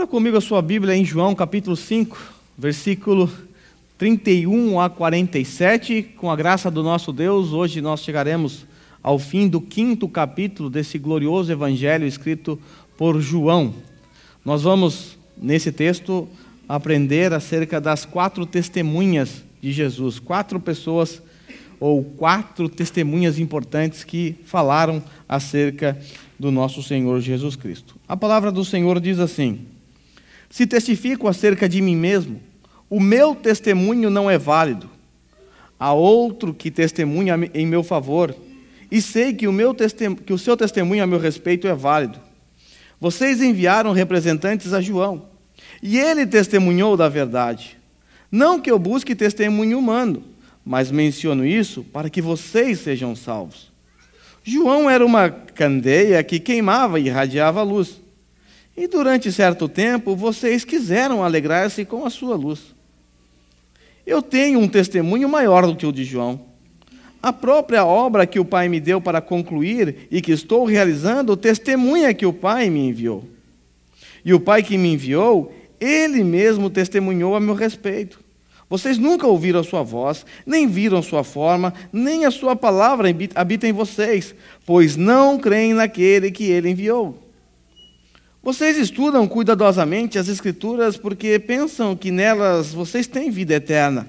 Abra comigo a sua Bíblia em João capítulo 5, versículo 31 a 47. Com a graça do nosso Deus, hoje nós chegaremos ao fim do quinto capítulo desse glorioso evangelho escrito por João. Nós vamos, nesse texto, aprender acerca das quatro testemunhas de Jesus, quatro pessoas ou quatro testemunhas importantes que falaram acerca do nosso Senhor Jesus Cristo. A palavra do Senhor diz assim: se testifico acerca de mim mesmo, o meu testemunho não é válido. Há outro que testemunha em meu favor, e sei que o, meu que o seu testemunho a meu respeito é válido. Vocês enviaram representantes a João, e ele testemunhou da verdade. Não que eu busque testemunho humano, mas menciono isso para que vocês sejam salvos. João era uma candeia que queimava e irradiava luz. E durante certo tempo vocês quiseram alegrar-se com a sua luz. Eu tenho um testemunho maior do que o de João. A própria obra que o Pai me deu para concluir e que estou realizando testemunha que o Pai me enviou. E o Pai que me enviou, ele mesmo testemunhou a meu respeito. Vocês nunca ouviram a sua voz, nem viram sua forma, nem a sua palavra habita em vocês, pois não creem naquele que ele enviou. Vocês estudam cuidadosamente as Escrituras porque pensam que nelas vocês têm vida eterna.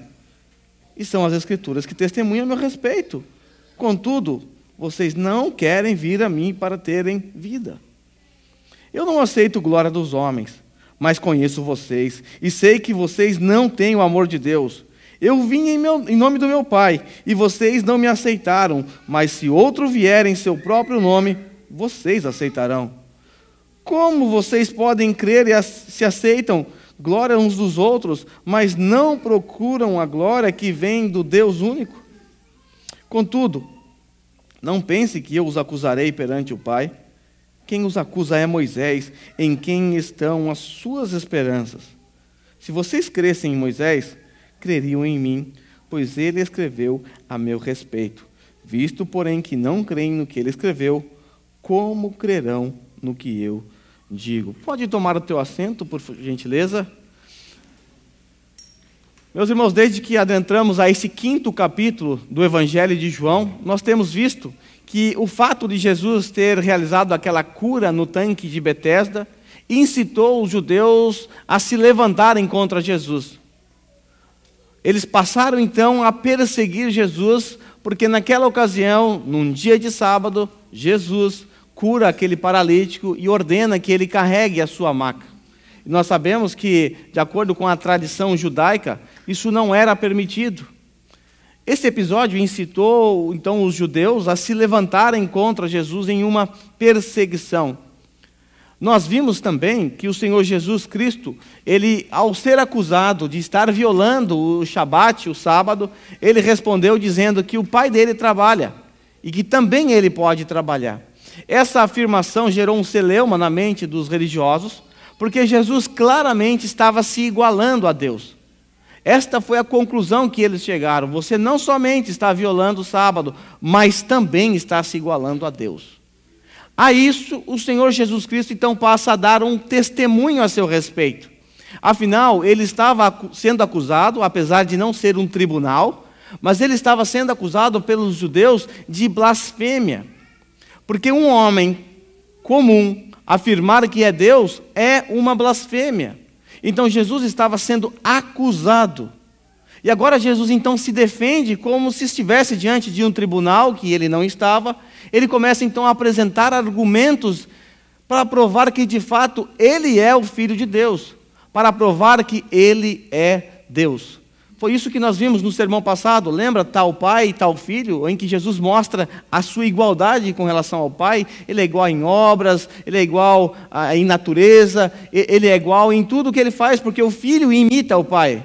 E são as Escrituras que testemunham a meu respeito. Contudo, vocês não querem vir a mim para terem vida. Eu não aceito glória dos homens, mas conheço vocês e sei que vocês não têm o amor de Deus. Eu vim em, meu, em, nome do meu Pai, e vocês não me aceitaram, mas se outro vier em seu próprio nome, vocês aceitarão. Como vocês podem crer e se aceitam glória uns dos outros, mas não procuram a glória que vem do Deus único? Contudo, não pense que eu os acusarei perante o Pai. Quem os acusa é Moisés, em quem estão as suas esperanças. Se vocês cressem em Moisés, creriam em mim, pois ele escreveu a meu respeito. Visto, porém, que não creem no que ele escreveu, como crerão no que eu digo. Pode tomar o teu assento, por gentileza. Meus irmãos, desde que adentramos a esse quinto capítulo do Evangelho de João, nós temos visto que o fato de Jesus ter realizado aquela cura no tanque de Betesda incitou os judeus a se levantarem contra Jesus. Eles passaram então a perseguir Jesus, porque naquela ocasião, num dia de sábado, Jesus cura aquele paralítico e ordena que ele carregue a sua maca. E nós sabemos que, de acordo com a tradição judaica, isso não era permitido. Esse episódio incitou então os judeus a se levantarem contra Jesus em uma perseguição. Nós vimos também que o Senhor Jesus Cristo, ele ao ser acusado de estar violando o Shabat, o sábado, ele respondeu dizendo que o pai dele trabalha e que também ele pode trabalhar. Essa afirmação gerou um celeuma na mente dos religiosos, porque Jesus claramente estava se igualando a Deus. Esta foi a conclusão que eles chegaram. Você não somente está violando o sábado, mas também está se igualando a Deus. A isso, o Senhor Jesus Cristo então passa a dar um testemunho a seu respeito. Afinal, ele estava sendo acusado, apesar de não ser um tribunal, mas ele estava sendo acusado pelos judeus de blasfêmia. Porque um homem comum afirmar que é Deus é uma blasfêmia. Então Jesus estava sendo acusado. E agora Jesus então se defende como se estivesse diante de um tribunal que ele não estava. Ele começa então a apresentar argumentos para provar que de fato ele é o filho de Deus, para provar que ele é Deus. Foi isso que nós vimos no sermão passado, lembra? Tal pai e tal filho, em que Jesus mostra a sua igualdade com relação ao pai. Ele é igual em obras, ele é igual ah, em natureza, ele é igual em tudo que ele faz, porque o filho imita o pai.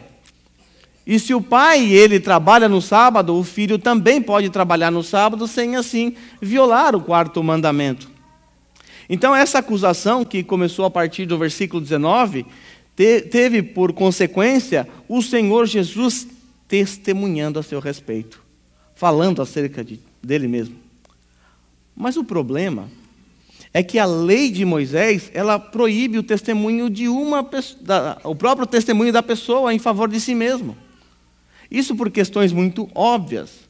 E se o pai ele trabalha no sábado, o filho também pode trabalhar no sábado sem assim violar o quarto mandamento. Então essa acusação que começou a partir do versículo 19, te, teve por consequência o Senhor Jesus testemunhando a seu respeito, falando acerca de, dele mesmo. Mas o problema é que a lei de Moisés ela proíbe o testemunho de uma da, o próprio testemunho da pessoa em favor de si mesmo. Isso por questões muito óbvias.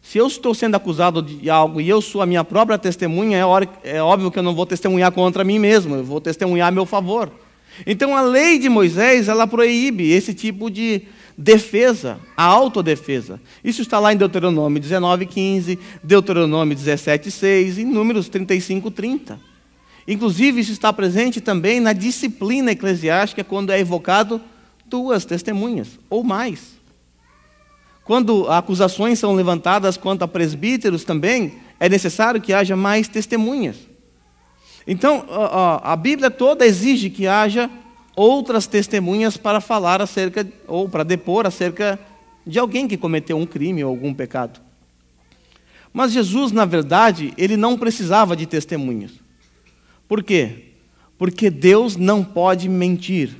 Se eu estou sendo acusado de algo e eu sou a minha própria testemunha, é, é óbvio que eu não vou testemunhar contra mim mesmo, eu vou testemunhar a meu favor. Então a lei de Moisés, ela proíbe esse tipo de defesa, a autodefesa. Isso está lá em Deuteronômio 19, 15, Deuteronômio 17, 6, Números 35, 30. Inclusive, isso está presente também na disciplina eclesiástica, quando é evocado duas testemunhas ou mais. Quando acusações são levantadas quanto a presbíteros também, é necessário que haja mais testemunhas. Então, a Bíblia toda exige que haja outras testemunhas para falar acerca, ou para depor acerca de alguém que cometeu um crime ou algum pecado. Mas Jesus, na verdade, ele não precisava de testemunhas. Por quê? Porque Deus não pode mentir.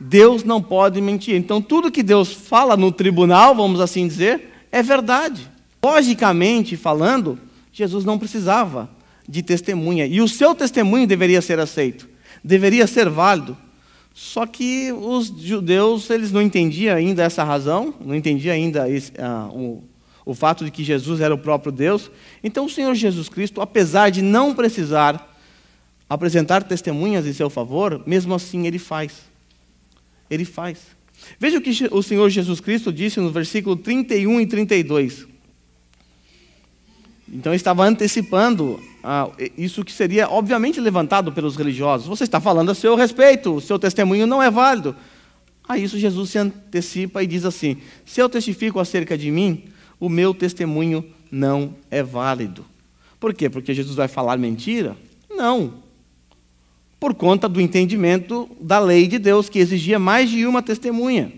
Deus não pode mentir. Então, tudo que Deus fala no tribunal, vamos assim dizer, é verdade. Logicamente falando, Jesus não precisava de testemunha. E o seu testemunho deveria ser aceito, deveria ser válido. Só que os judeus eles não entendiam ainda essa razão, não entendiam ainda esse, ah, o, o fato de que Jesus era o próprio Deus. Então, o Senhor Jesus Cristo, apesar de não precisar apresentar testemunhas em seu favor, mesmo assim ele faz. Ele faz. Veja o que o Senhor Jesus Cristo disse no versículo 31 e 32. Então estava antecipando ah, isso que seria obviamente levantado pelos religiosos. Você está falando a seu respeito, o seu testemunho não é válido. A isso Jesus se antecipa e diz assim: Se eu testifico acerca de mim, o meu testemunho não é válido. Por quê? Porque Jesus vai falar mentira? Não. Por conta do entendimento da lei de Deus que exigia mais de uma testemunha.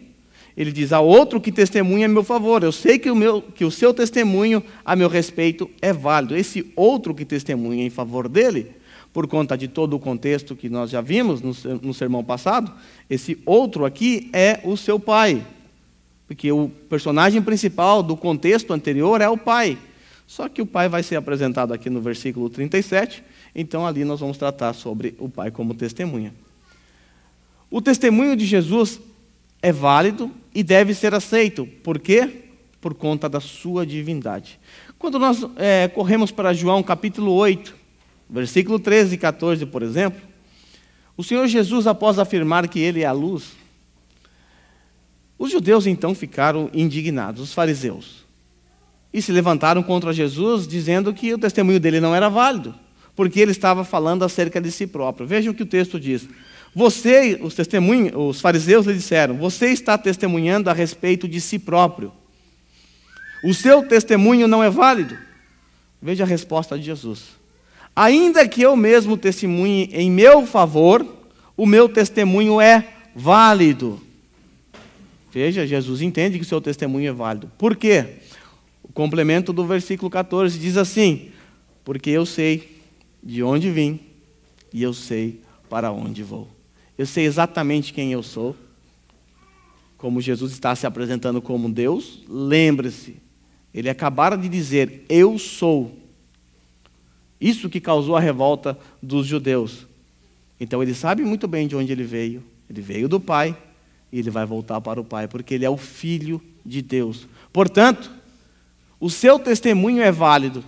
Ele diz: há outro que testemunha a meu favor. Eu sei que o, meu, que o seu testemunho a meu respeito é válido. Esse outro que testemunha em favor dele, por conta de todo o contexto que nós já vimos no, no sermão passado, esse outro aqui é o seu pai. Porque o personagem principal do contexto anterior é o pai. Só que o pai vai ser apresentado aqui no versículo 37, então ali nós vamos tratar sobre o pai como testemunha. O testemunho de Jesus é válido e deve ser aceito. Por quê? Por conta da sua divindade. Quando nós é, corremos para João capítulo 8, versículo 13 e 14, por exemplo, o Senhor Jesus, após afirmar que Ele é a luz, os judeus então ficaram indignados, os fariseus, e se levantaram contra Jesus, dizendo que o testemunho dele não era válido, porque ele estava falando acerca de si próprio. Vejam o que o texto diz. Você, os testemunhos, os fariseus lhe disseram: "Você está testemunhando a respeito de si próprio. O seu testemunho não é válido." Veja a resposta de Jesus. Ainda que eu mesmo testemunhe em meu favor, o meu testemunho é válido. Veja, Jesus entende que o seu testemunho é válido. Por quê? O complemento do versículo 14 diz assim: Porque eu sei de onde vim e eu sei para onde vou. Eu sei exatamente quem eu sou. Como Jesus está se apresentando como Deus, lembre-se, ele acabara de dizer: Eu sou. Isso que causou a revolta dos judeus. Então ele sabe muito bem de onde ele veio. Ele veio do Pai e ele vai voltar para o Pai, porque ele é o Filho de Deus. Portanto, o seu testemunho é válido,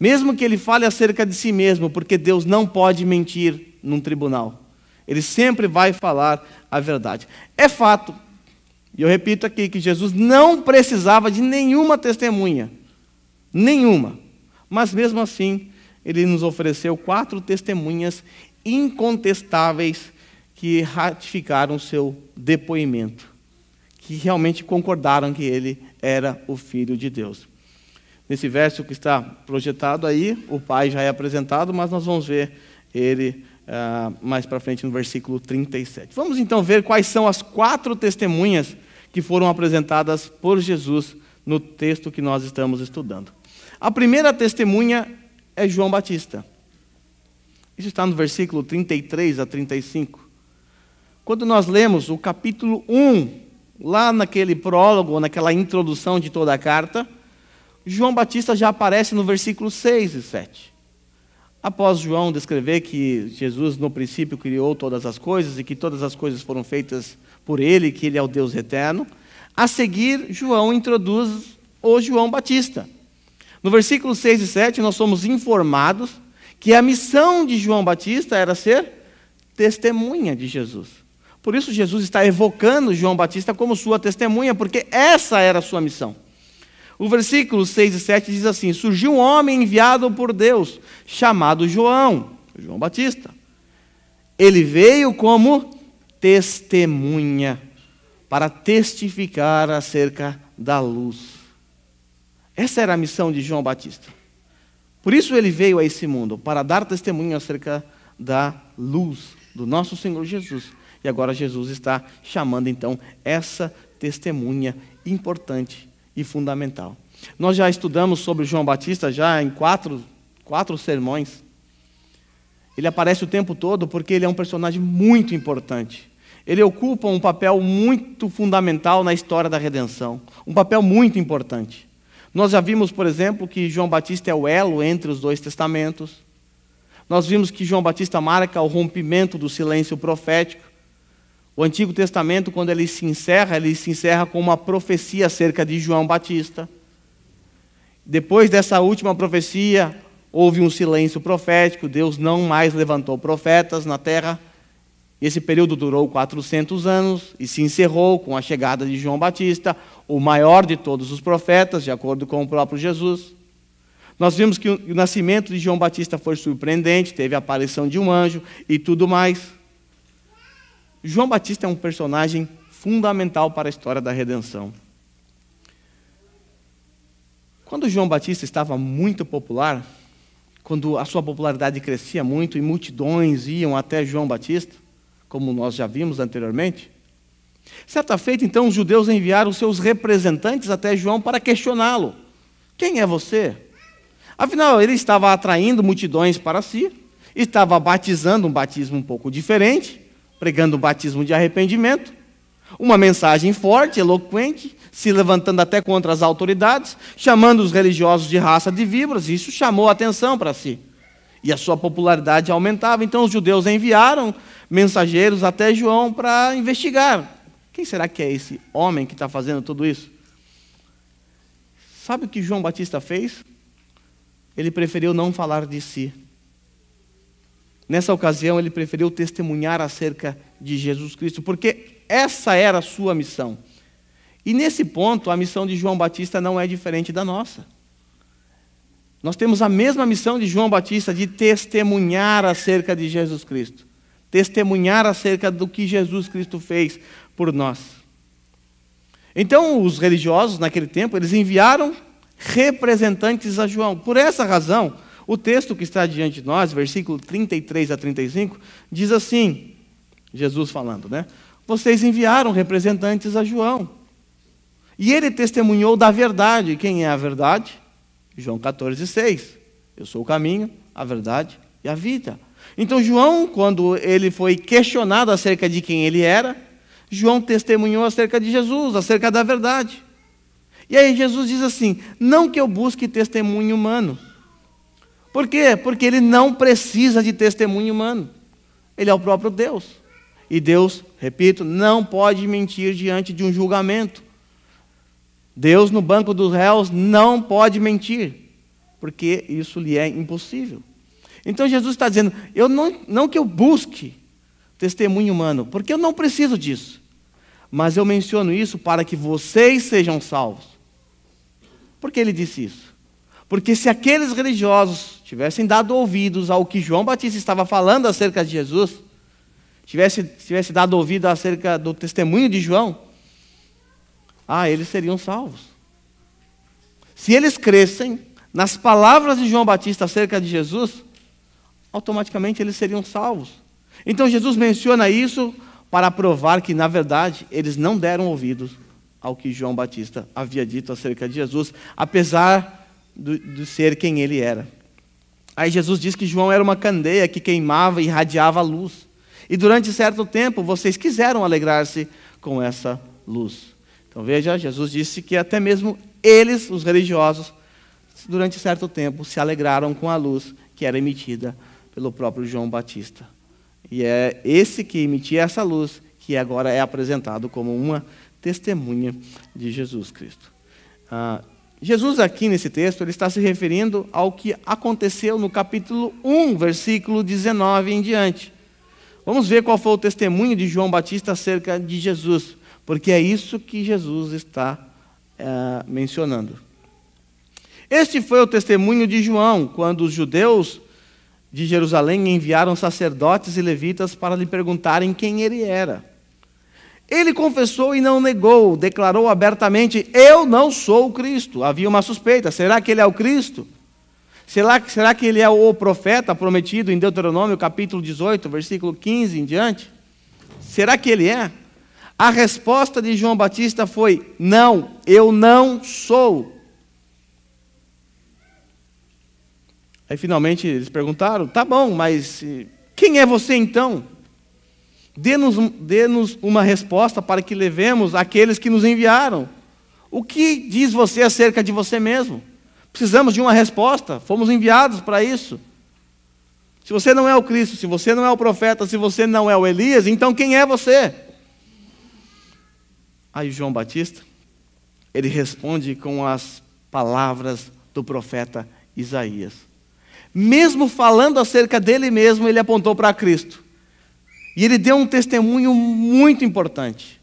mesmo que ele fale acerca de si mesmo, porque Deus não pode mentir num tribunal. Ele sempre vai falar a verdade. É fato, e eu repito aqui, que Jesus não precisava de nenhuma testemunha. Nenhuma. Mas mesmo assim, ele nos ofereceu quatro testemunhas incontestáveis que ratificaram o seu depoimento, que realmente concordaram que ele era o Filho de Deus. Nesse verso que está projetado aí, o Pai já é apresentado, mas nós vamos ver ele uh, mais para frente no versículo 37. Vamos então ver quais são as quatro testemunhas que foram apresentadas por Jesus no texto que nós estamos estudando. A primeira testemunha é João Batista. Isso está no versículo 33 a 35. Quando nós lemos o capítulo 1, lá naquele prólogo, naquela introdução de toda a carta, João Batista já aparece no versículo 6 e 7. Após João descrever que Jesus no princípio criou todas as coisas e que todas as coisas foram feitas por ele, que ele é o Deus eterno, a seguir João introduz o João Batista. No versículo 6 e 7 nós somos informados que a missão de João Batista era ser testemunha de Jesus. Por isso Jesus está evocando João Batista como sua testemunha, porque essa era a sua missão. O versículo 6 e 7 diz assim: Surgiu um homem enviado por Deus, chamado João, João Batista. Ele veio como testemunha, para testificar acerca da luz. Essa era a missão de João Batista. Por isso ele veio a esse mundo, para dar testemunho acerca da luz do nosso Senhor Jesus. E agora Jesus está chamando então essa testemunha importante e fundamental. Nós já estudamos sobre João Batista já em quatro, quatro sermões. Ele aparece o tempo todo porque ele é um personagem muito importante. Ele ocupa um papel muito fundamental na história da redenção, um papel muito importante. Nós já vimos, por exemplo, que João Batista é o elo entre os dois testamentos. Nós vimos que João Batista marca o rompimento do silêncio profético. O Antigo Testamento, quando ele se encerra, ele se encerra com uma profecia acerca de João Batista. Depois dessa última profecia, houve um silêncio profético, Deus não mais levantou profetas na terra. Esse período durou 400 anos e se encerrou com a chegada de João Batista, o maior de todos os profetas, de acordo com o próprio Jesus. Nós vimos que o nascimento de João Batista foi surpreendente, teve a aparição de um anjo e tudo mais. João Batista é um personagem fundamental para a história da redenção. Quando João Batista estava muito popular, quando a sua popularidade crescia muito e multidões iam até João Batista, como nós já vimos anteriormente, certa feita então os judeus enviaram seus representantes até João para questioná-lo: Quem é você? Afinal, ele estava atraindo multidões para si, estava batizando um batismo um pouco diferente pregando o batismo de arrependimento, uma mensagem forte, eloquente, se levantando até contra as autoridades, chamando os religiosos de raça de víboras, isso chamou a atenção para si. E a sua popularidade aumentava, então os judeus enviaram mensageiros até João para investigar. Quem será que é esse homem que está fazendo tudo isso? Sabe o que João Batista fez? Ele preferiu não falar de si. Nessa ocasião, ele preferiu testemunhar acerca de Jesus Cristo, porque essa era a sua missão. E nesse ponto, a missão de João Batista não é diferente da nossa. Nós temos a mesma missão de João Batista de testemunhar acerca de Jesus Cristo, testemunhar acerca do que Jesus Cristo fez por nós. Então, os religiosos naquele tempo, eles enviaram representantes a João. Por essa razão, o texto que está diante de nós, versículo 33 a 35, diz assim: Jesus falando, né? Vocês enviaram representantes a João. E ele testemunhou da verdade. Quem é a verdade? João 14, 6. Eu sou o caminho, a verdade e a vida. Então, João, quando ele foi questionado acerca de quem ele era, João testemunhou acerca de Jesus, acerca da verdade. E aí Jesus diz assim: Não que eu busque testemunho humano, por quê? Porque ele não precisa de testemunho humano. Ele é o próprio Deus. E Deus, repito, não pode mentir diante de um julgamento. Deus no banco dos réus não pode mentir, porque isso lhe é impossível. Então Jesus está dizendo: eu não, não que eu busque testemunho humano, porque eu não preciso disso, mas eu menciono isso para que vocês sejam salvos. Por que ele disse isso? Porque se aqueles religiosos tivessem dado ouvidos ao que João Batista estava falando acerca de Jesus, tivesse, tivesse dado ouvido acerca do testemunho de João, ah, eles seriam salvos. Se eles crescem nas palavras de João Batista acerca de Jesus, automaticamente eles seriam salvos. Então Jesus menciona isso para provar que, na verdade, eles não deram ouvidos ao que João Batista havia dito acerca de Jesus, apesar de ser quem ele era. Aí Jesus diz que João era uma candeia que queimava e irradiava a luz. E durante certo tempo vocês quiseram alegrar-se com essa luz. Então veja, Jesus disse que até mesmo eles, os religiosos, durante certo tempo se alegraram com a luz que era emitida pelo próprio João Batista. E é esse que emitia essa luz que agora é apresentado como uma testemunha de Jesus Cristo. Ah, Jesus, aqui nesse texto, ele está se referindo ao que aconteceu no capítulo 1, versículo 19 em diante. Vamos ver qual foi o testemunho de João Batista acerca de Jesus, porque é isso que Jesus está é, mencionando. Este foi o testemunho de João, quando os judeus de Jerusalém enviaram sacerdotes e levitas para lhe perguntarem quem ele era. Ele confessou e não negou, declarou abertamente: Eu não sou o Cristo. Havia uma suspeita: será que ele é o Cristo? Será, será que ele é o profeta prometido em Deuteronômio capítulo 18, versículo 15 em diante? Será que ele é? A resposta de João Batista foi: Não, eu não sou. Aí finalmente eles perguntaram: Tá bom, mas eh, quem é você então? Dê-nos dê uma resposta para que levemos aqueles que nos enviaram. O que diz você acerca de você mesmo? Precisamos de uma resposta, fomos enviados para isso. Se você não é o Cristo, se você não é o profeta, se você não é o Elias, então quem é você? Aí João Batista, ele responde com as palavras do profeta Isaías. Mesmo falando acerca dele mesmo, ele apontou para Cristo. E ele deu um testemunho muito importante,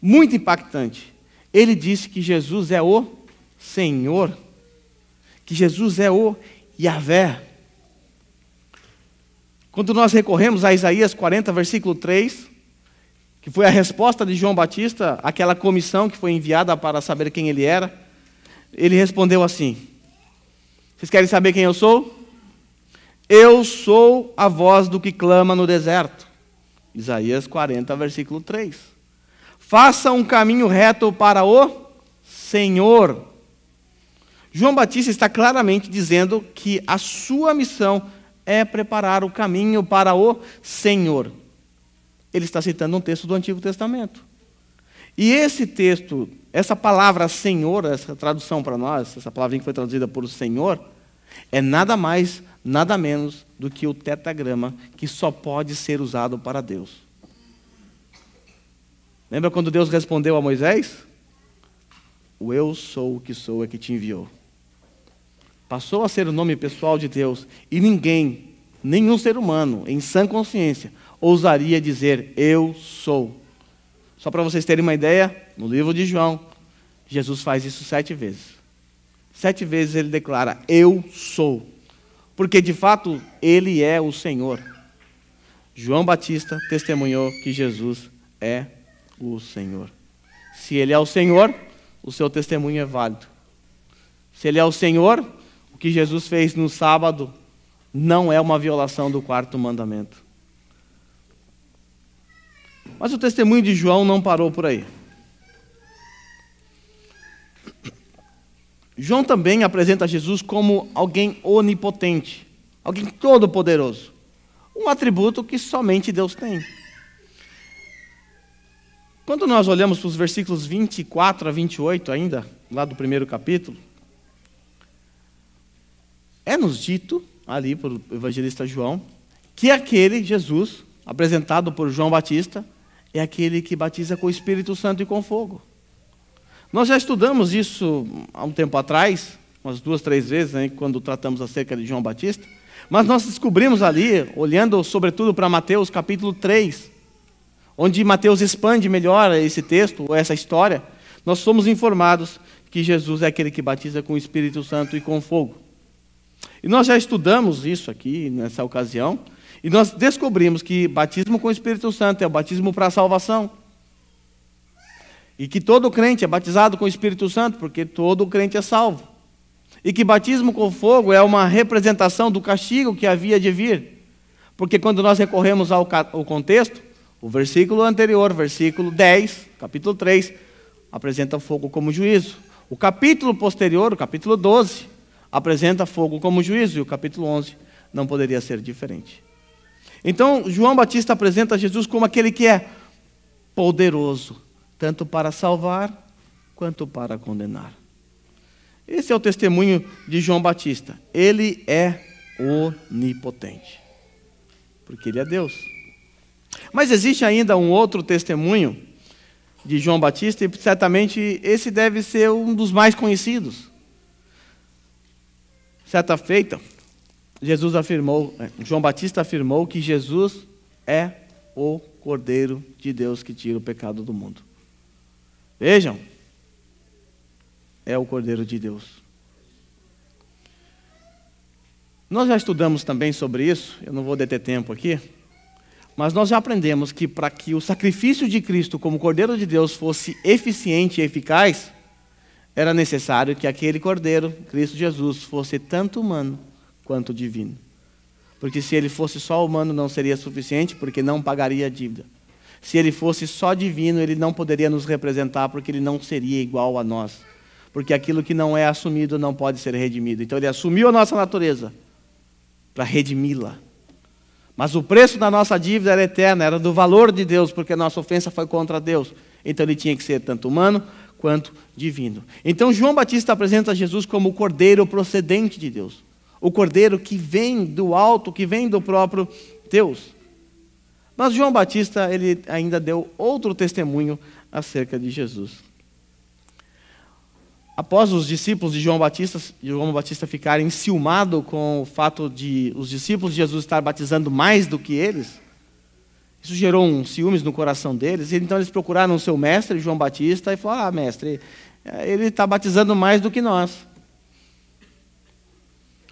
muito impactante. Ele disse que Jesus é o Senhor, que Jesus é o Yahvé. Quando nós recorremos a Isaías 40, versículo 3, que foi a resposta de João Batista àquela comissão que foi enviada para saber quem ele era, ele respondeu assim: Vocês querem saber quem eu sou? Eu sou a voz do que clama no deserto. Isaías 40, versículo 3. Faça um caminho reto para o Senhor. João Batista está claramente dizendo que a sua missão é preparar o caminho para o Senhor. Ele está citando um texto do Antigo Testamento. E esse texto, essa palavra Senhor, essa tradução para nós, essa palavrinha que foi traduzida por Senhor, é nada mais, nada menos do que o tetagrama que só pode ser usado para Deus. Lembra quando Deus respondeu a Moisés? O eu sou o que sou é que te enviou. Passou a ser o nome pessoal de Deus e ninguém, nenhum ser humano, em sã consciência, ousaria dizer eu sou. Só para vocês terem uma ideia, no livro de João, Jesus faz isso sete vezes. Sete vezes ele declara: Eu sou. Porque de fato ele é o Senhor. João Batista testemunhou que Jesus é o Senhor. Se ele é o Senhor, o seu testemunho é válido. Se ele é o Senhor, o que Jesus fez no sábado não é uma violação do quarto mandamento. Mas o testemunho de João não parou por aí. João também apresenta Jesus como alguém onipotente, alguém todo-poderoso, um atributo que somente Deus tem. Quando nós olhamos para os versículos 24 a 28, ainda, lá do primeiro capítulo, é-nos dito, ali pelo evangelista João, que aquele Jesus, apresentado por João Batista, é aquele que batiza com o Espírito Santo e com fogo. Nós já estudamos isso há um tempo atrás, umas duas, três vezes, quando tratamos acerca de João Batista. Mas nós descobrimos ali, olhando sobretudo para Mateus capítulo 3, onde Mateus expande melhor esse texto, ou essa história, nós somos informados que Jesus é aquele que batiza com o Espírito Santo e com fogo. E nós já estudamos isso aqui nessa ocasião, e nós descobrimos que batismo com o Espírito Santo é o batismo para a salvação. E que todo crente é batizado com o Espírito Santo, porque todo crente é salvo. E que batismo com fogo é uma representação do castigo que havia de vir. Porque quando nós recorremos ao, contexto, o versículo anterior, versículo 10, capítulo 3, apresenta fogo como juízo. O capítulo posterior, o capítulo 12, apresenta fogo como juízo. E o capítulo 11 não poderia ser diferente. Então, João Batista apresenta Jesus como aquele que é poderoso tanto para salvar quanto para condenar. Esse é o testemunho de João Batista. Ele é onipotente, porque ele é Deus. Mas existe ainda um outro testemunho de João Batista, e certamente esse deve ser um dos mais conhecidos. Certa feita, Jesus afirmou, eh, João Batista afirmou que Jesus é o Cordeiro de Deus que tira o pecado do mundo. Vejam, é o Cordeiro de Deus. Nós já estudamos também sobre isso, eu não vou deter tempo aqui, mas nós já aprendemos que para que o sacrifício de Cristo como Cordeiro de Deus fosse eficiente e eficaz, era necessário que aquele Cordeiro, Cristo Jesus, fosse tanto humano quanto divino. Porque se ele fosse só humano não seria suficiente, porque não pagaria a dívida. Se ele fosse só divino, ele não poderia nos representar, porque ele não seria igual a nós. Porque aquilo que não é assumido não pode ser redimido. Então ele assumiu a nossa natureza para redimi-la. Mas o preço da nossa dívida era eterna, era do valor de Deus, porque a nossa ofensa foi contra Deus. Então ele tinha que ser tanto humano quanto divino. Então João Batista apresenta Jesus como o cordeiro procedente de Deus, o cordeiro que vem do alto, que vem do próprio Deus. Mas João Batista ele ainda deu outro testemunho acerca de Jesus. Após os discípulos de João Batista, João Batista ficar enciumado com o fato de os discípulos de Jesus estar batizando mais do que eles, isso gerou um ciúmes no coração deles. E então eles procuraram o seu mestre, João Batista, e falaram: Ah, mestre, ele está batizando mais do que nós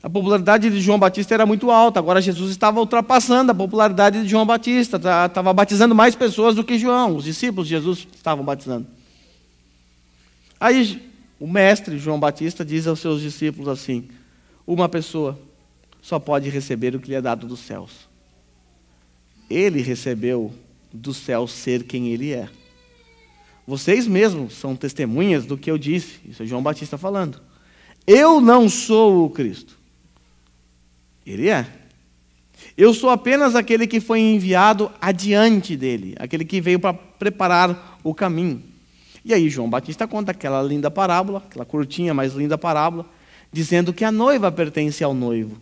a popularidade de João Batista era muito alta. Agora Jesus estava ultrapassando a popularidade de João Batista, estava tá, batizando mais pessoas do que João. Os discípulos de Jesus estavam batizando. Aí o mestre João Batista diz aos seus discípulos assim: Uma pessoa só pode receber o que lhe é dado dos céus. Ele recebeu do céu ser quem ele é. Vocês mesmos são testemunhas do que eu disse. Isso é João Batista falando. Eu não sou o Cristo. Ele é. Eu sou apenas aquele que foi enviado adiante dele, aquele que veio para preparar o caminho. E aí João Batista conta aquela linda parábola, aquela curtinha, mas linda parábola, dizendo que a noiva pertence ao noivo.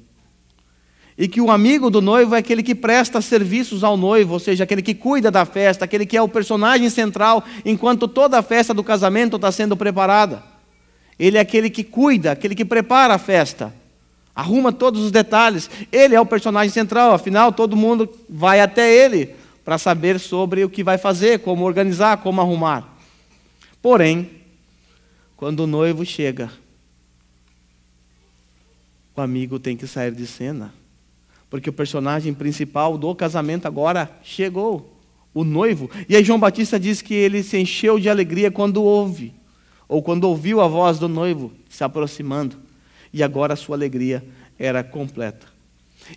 E que o amigo do noivo é aquele que presta serviços ao noivo, ou seja, aquele que cuida da festa, aquele que é o personagem central enquanto toda a festa do casamento está sendo preparada. Ele é aquele que cuida, aquele que prepara a festa. Arruma todos os detalhes. Ele é o personagem central, afinal, todo mundo vai até ele para saber sobre o que vai fazer, como organizar, como arrumar. Porém, quando o noivo chega, o amigo tem que sair de cena, porque o personagem principal do casamento agora chegou, o noivo. E aí João Batista diz que ele se encheu de alegria quando ouve, ou quando ouviu a voz do noivo se aproximando e agora a sua alegria era completa.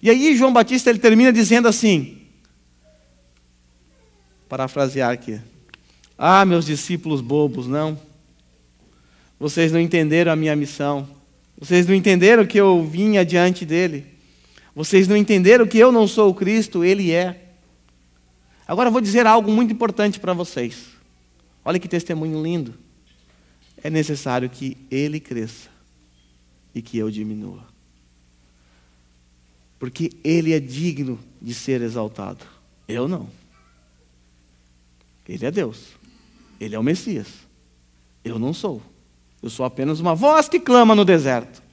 E aí João Batista ele termina dizendo assim, parafrasear aqui: Ah, meus discípulos bobos, não. Vocês não entenderam a minha missão. Vocês não entenderam que eu vim adiante dele. Vocês não entenderam que eu não sou o Cristo, ele é. Agora eu vou dizer algo muito importante para vocês. Olha que testemunho lindo. É necessário que ele cresça e que eu diminua. Porque ele é digno de ser exaltado. Eu não. Ele é Deus. Ele é o Messias. Eu não sou. Eu sou apenas uma voz que clama no deserto.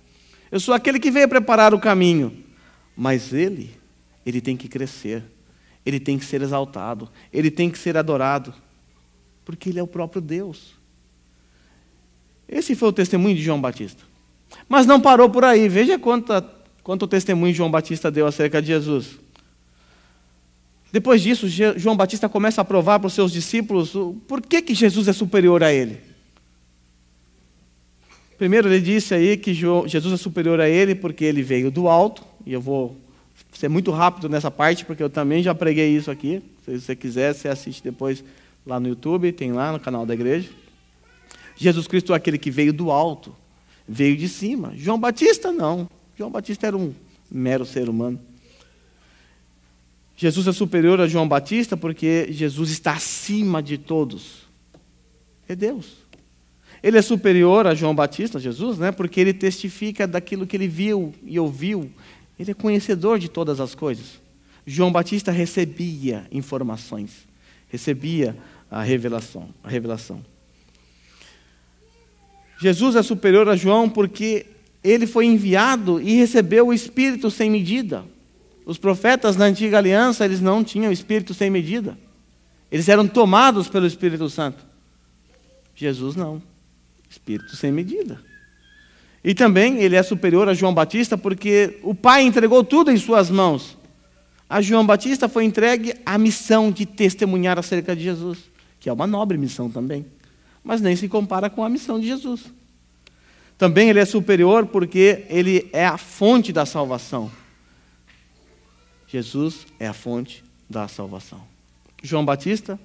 Eu sou aquele que veio preparar o caminho. Mas ele, ele tem que crescer. Ele tem que ser exaltado. Ele tem que ser adorado. Porque ele é o próprio Deus. Esse foi o testemunho de João Batista. Mas não parou por aí. Veja quanto quanto testemunho João Batista deu acerca de Jesus. Depois disso, João Batista começa a provar para os seus discípulos por que, que Jesus é superior a ele. Primeiro, ele disse aí que Jesus é superior a ele porque ele veio do alto, e eu vou ser muito rápido nessa parte, porque eu também já preguei isso aqui. Se você quiser, você assiste depois lá no YouTube, tem lá no canal da igreja. Jesus Cristo é aquele que veio do alto veio de cima. João Batista, não. João Batista era um mero ser humano. Jesus é superior a João Batista porque Jesus está acima de todos. É Deus. Ele é superior a João Batista, Jesus, né? Porque ele testifica daquilo que ele viu e ouviu. Ele é conhecedor de todas as coisas. João Batista recebia informações, recebia a revelação, a revelação. Jesus é superior a João porque ele foi enviado e recebeu o Espírito sem medida. Os profetas na antiga aliança, eles não tinham Espírito sem medida. Eles eram tomados pelo Espírito Santo. Jesus não. Espírito sem medida. E também ele é superior a João Batista porque o Pai entregou tudo em suas mãos. A João Batista foi entregue a missão de testemunhar acerca de Jesus, que é uma nobre missão também mas nem se compara com a missão de Jesus. Também ele é superior porque ele é a fonte da salvação. Jesus é a fonte da salvação. João Batista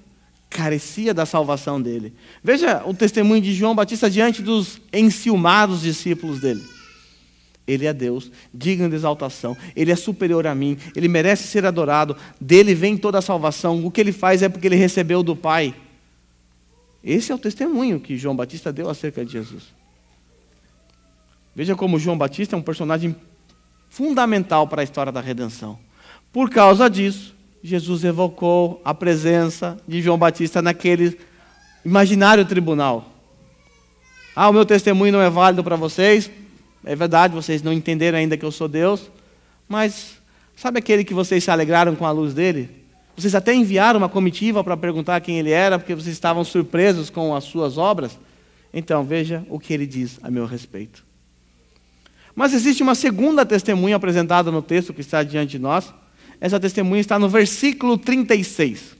carecia da salvação dele. Veja o testemunho de João Batista diante dos enciumados discípulos dele. Ele é Deus, digno de exaltação, ele é superior a mim, ele merece ser adorado, dele vem toda a salvação. O que ele faz é porque ele recebeu do Pai. Esse é o testemunho que João Batista deu acerca de Jesus. Veja como João Batista é um personagem fundamental para a história da redenção. Por causa disso, Jesus evocou a presença de João Batista naquele imaginário tribunal. Ah, o meu testemunho não é válido para vocês. É verdade, vocês não entenderam ainda que eu sou Deus. Mas sabe aquele que vocês se alegraram com a luz dele? Vocês até enviaram uma comitiva para perguntar quem ele era, porque vocês estavam surpresos com as suas obras. Então, veja o que ele diz a meu respeito. Mas existe uma segunda testemunha apresentada no texto que está diante de nós. Essa testemunha está no versículo 36.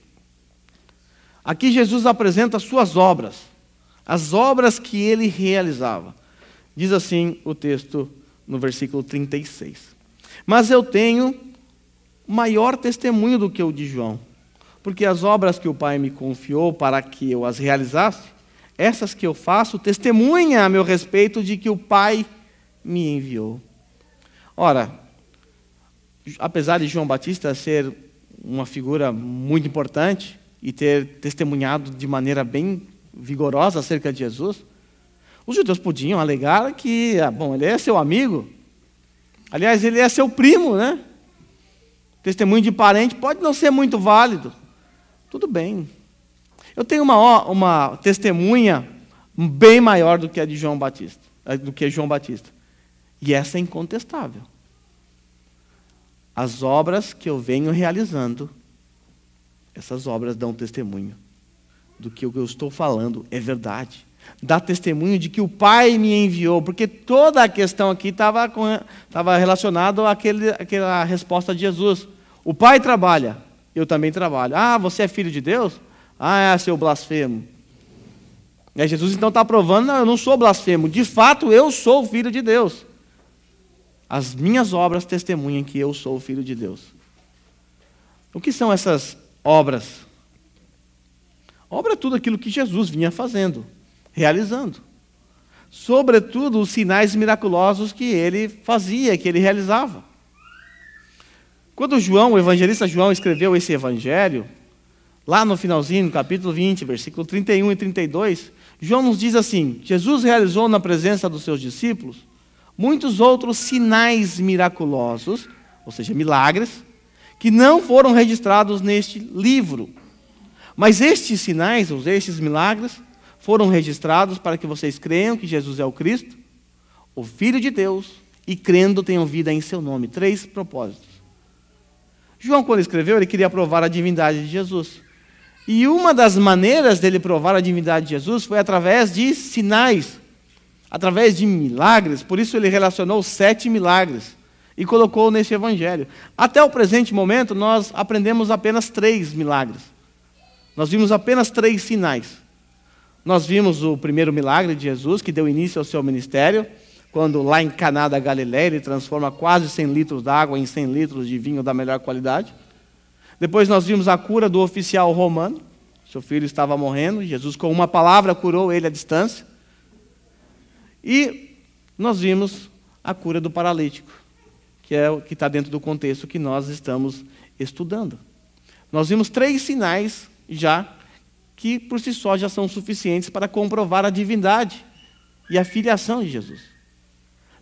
Aqui Jesus apresenta suas obras, as obras que ele realizava. Diz assim o texto no versículo 36. Mas eu tenho maior testemunho do que o de João. Porque as obras que o Pai me confiou para que eu as realizasse, essas que eu faço, testemunha a meu respeito de que o Pai me enviou. Ora, apesar de João Batista ser uma figura muito importante e ter testemunhado de maneira bem vigorosa acerca de Jesus, os judeus podiam alegar que, ah, bom, ele é seu amigo. Aliás, ele é seu primo, né? Testemunho de parente pode não ser muito válido. Tudo bem. Eu tenho uma, uma testemunha bem maior do que a de João Batista, eh, do que João Batista. E essa é incontestável. As obras que eu venho realizando, essas obras dão testemunho do que eu estou falando é verdade. Dá testemunho de que o Pai me enviou, porque toda a questão aqui estava, estava relacionada àquele, àquela resposta de Jesus. O Pai trabalha, eu também trabalho. Ah, você é filho de Deus? Ah, é, seu blasfemo. E Jesus então está provando, não, eu não sou blasfemo. De fato, eu sou filho de Deus. As minhas obras testemunham que eu sou filho de Deus. O que são essas obras? Obra é tudo aquilo que Jesus vinha fazendo realizando. Sobretudo os sinais miraculosos que ele fazia, que ele realizava. Quando João, o evangelista João, escreveu esse evangelho, lá no finalzinho, no capítulo 20, versículo 31 e 32, João nos diz assim: Jesus realizou na presença dos seus discípulos muitos outros sinais miraculosos, ou seja, milagres, que não foram registrados neste livro. Mas estes sinais, ou estes milagres, foram registrados para que vocês creiam que Jesus é o Cristo, o Filho de Deus, e crendo tenham vida em seu nome. Três propósitos. João, quando escreveu, ele queria provar a divindade de Jesus. E uma das maneiras dele provar a divindade de Jesus foi através de sinais, através de milagres. Por isso ele relacionou sete milagres e colocou nesse evangelho. Até o presente momento, nós aprendemos apenas três milagres. Nós vimos apenas três sinais. Nós vimos o primeiro milagre de Jesus, que deu início ao seu ministério, quando lá em Caná da Galiléia ele transforma quase 100 litros d'água em 100 litros de vinho da melhor qualidade. Depois nós vimos a cura do oficial romano. Seu filho estava morrendo, Jesus com uma palavra curou ele à distância. E nós vimos a cura do paralítico, que é o que está dentro do contexto que nós estamos estudando. Nós vimos três sinais já que por si só já são suficientes para comprovar a divindade e a filiação de Jesus.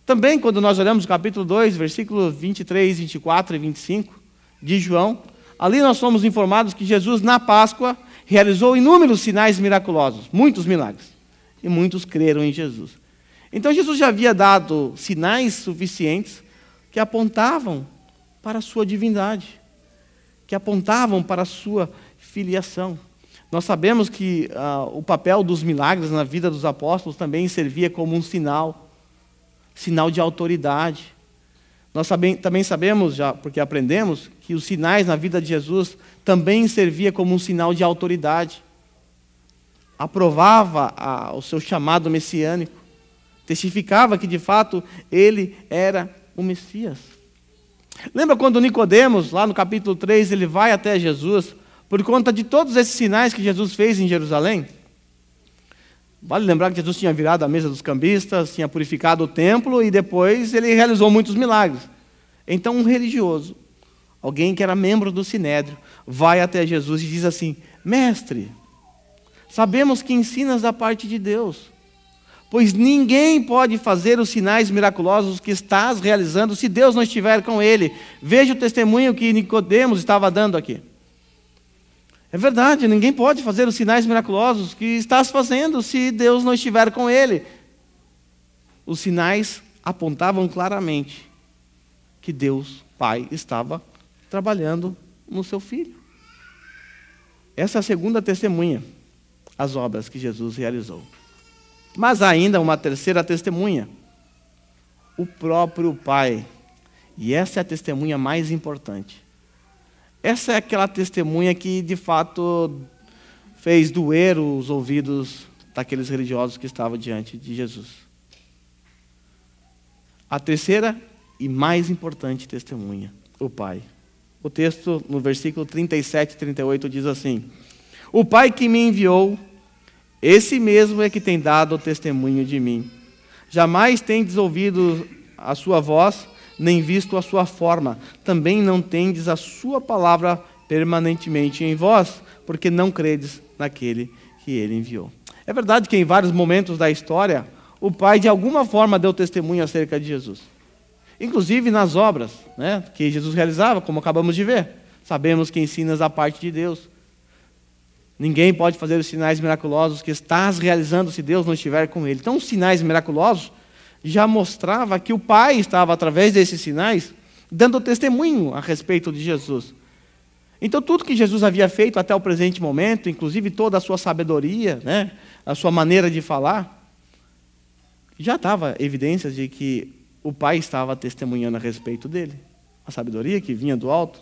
Também, quando nós olhamos o capítulo 2, versículos 23, 24 e 25 de João, ali nós somos informados que Jesus, na Páscoa, realizou inúmeros sinais miraculosos, muitos milagres, e muitos creram em Jesus. Então, Jesus já havia dado sinais suficientes que apontavam para a sua divindade, que apontavam para a sua filiação. Nós sabemos que uh, o papel dos milagres na vida dos apóstolos também servia como um sinal, sinal de autoridade. Nós também sabemos, já porque aprendemos, que os sinais na vida de Jesus também servia como um sinal de autoridade. Aprovava a, ah, o seu chamado messiânico, testificava que de fato ele era o Messias. Lembra quando Nicodemos, lá no capítulo 3, ele vai até Jesus por conta de todos esses sinais que Jesus fez em Jerusalém. Vale lembrar que Jesus tinha virado a mesa dos cambistas, tinha purificado o templo e depois ele realizou muitos milagres. Então, um religioso, alguém que era membro do sinédrio, vai até Jesus e diz assim: Mestre, sabemos que ensinas da parte de Deus, pois ninguém pode fazer os sinais miraculosos que estás realizando se Deus não estiver com ele. Veja o testemunho que Nicodemos estava dando aqui. É verdade, ninguém pode fazer os sinais miraculosos que estás fazendo se Deus não estiver com ele. Os sinais apontavam claramente que Deus, Pai, estava trabalhando no seu filho. Essa é a segunda testemunha, as obras que Jesus realizou. Mas ainda uma terceira testemunha, o próprio Pai. E essa é a testemunha mais importante. Essa é aquela testemunha que, de fato, fez doer os ouvidos daqueles religiosos que estavam diante de Jesus. A terceira e mais importante testemunha, o Pai. O texto, no versículo 37 e 38, diz assim: O Pai que me enviou, esse mesmo é que tem dado o testemunho de mim. Jamais tendes ouvido a sua voz, nem visto a sua forma. Também não tendes a sua palavra permanentemente em vós, porque não credes naquele que ele enviou. É verdade que em vários momentos da história, o pai de alguma forma deu testemunho acerca de Jesus. Inclusive nas obras né, que Jesus realizava, como acabamos de ver. Sabemos que ensinas a parte de Deus. Ninguém pode fazer os sinais miraculosos que estás realizando se Deus não estiver com ele. Então, os sinais miraculosos já mostrava que o Pai estava, através desses sinais, dando testemunho a respeito de Jesus. Então, tudo que Jesus havia feito até o presente momento, inclusive toda a sua sabedoria, né, a sua maneira de falar, já dava evidências de que o Pai estava testemunhando a respeito dele, a sabedoria que vinha do alto.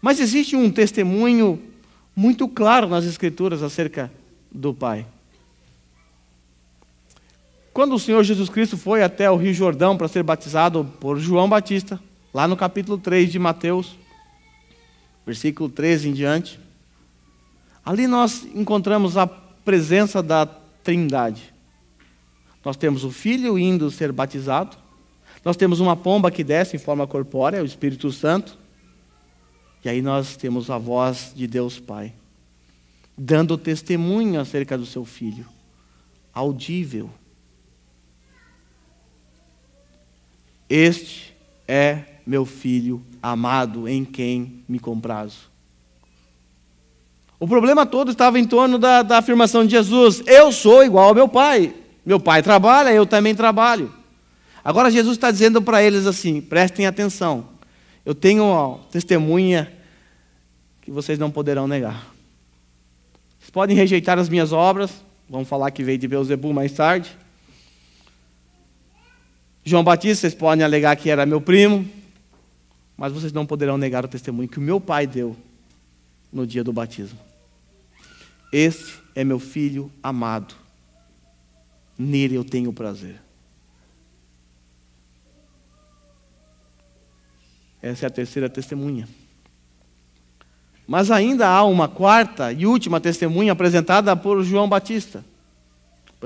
Mas existe um testemunho muito claro nas Escrituras acerca do Pai. Quando o Senhor Jesus Cristo foi até o Rio Jordão para ser batizado por João Batista, lá no capítulo 3 de Mateus, versículo 13 em diante, ali nós encontramos a presença da Trindade. Nós temos o Filho indo ser batizado, nós temos uma pomba que desce em forma corpórea, o Espírito Santo, e aí nós temos a voz de Deus Pai, dando testemunho acerca do seu Filho, audível. Este é meu filho amado em quem me comprazo. O problema todo estava em torno da, da afirmação de Jesus: Eu sou igual ao meu pai. Meu pai trabalha, eu também trabalho. Agora Jesus está dizendo para eles assim: prestem atenção. Eu tenho uma testemunha que vocês não poderão negar. Vocês podem rejeitar as minhas obras, Vamos falar que veio de Beuzebu mais tarde. João Batista, vocês podem alegar que era meu primo, mas vocês não poderão negar o testemunho que o meu pai deu no dia do batismo. Este é meu filho amado, nele eu tenho prazer. Essa é a terceira testemunha. Mas ainda há uma quarta e última testemunha apresentada por João Batista,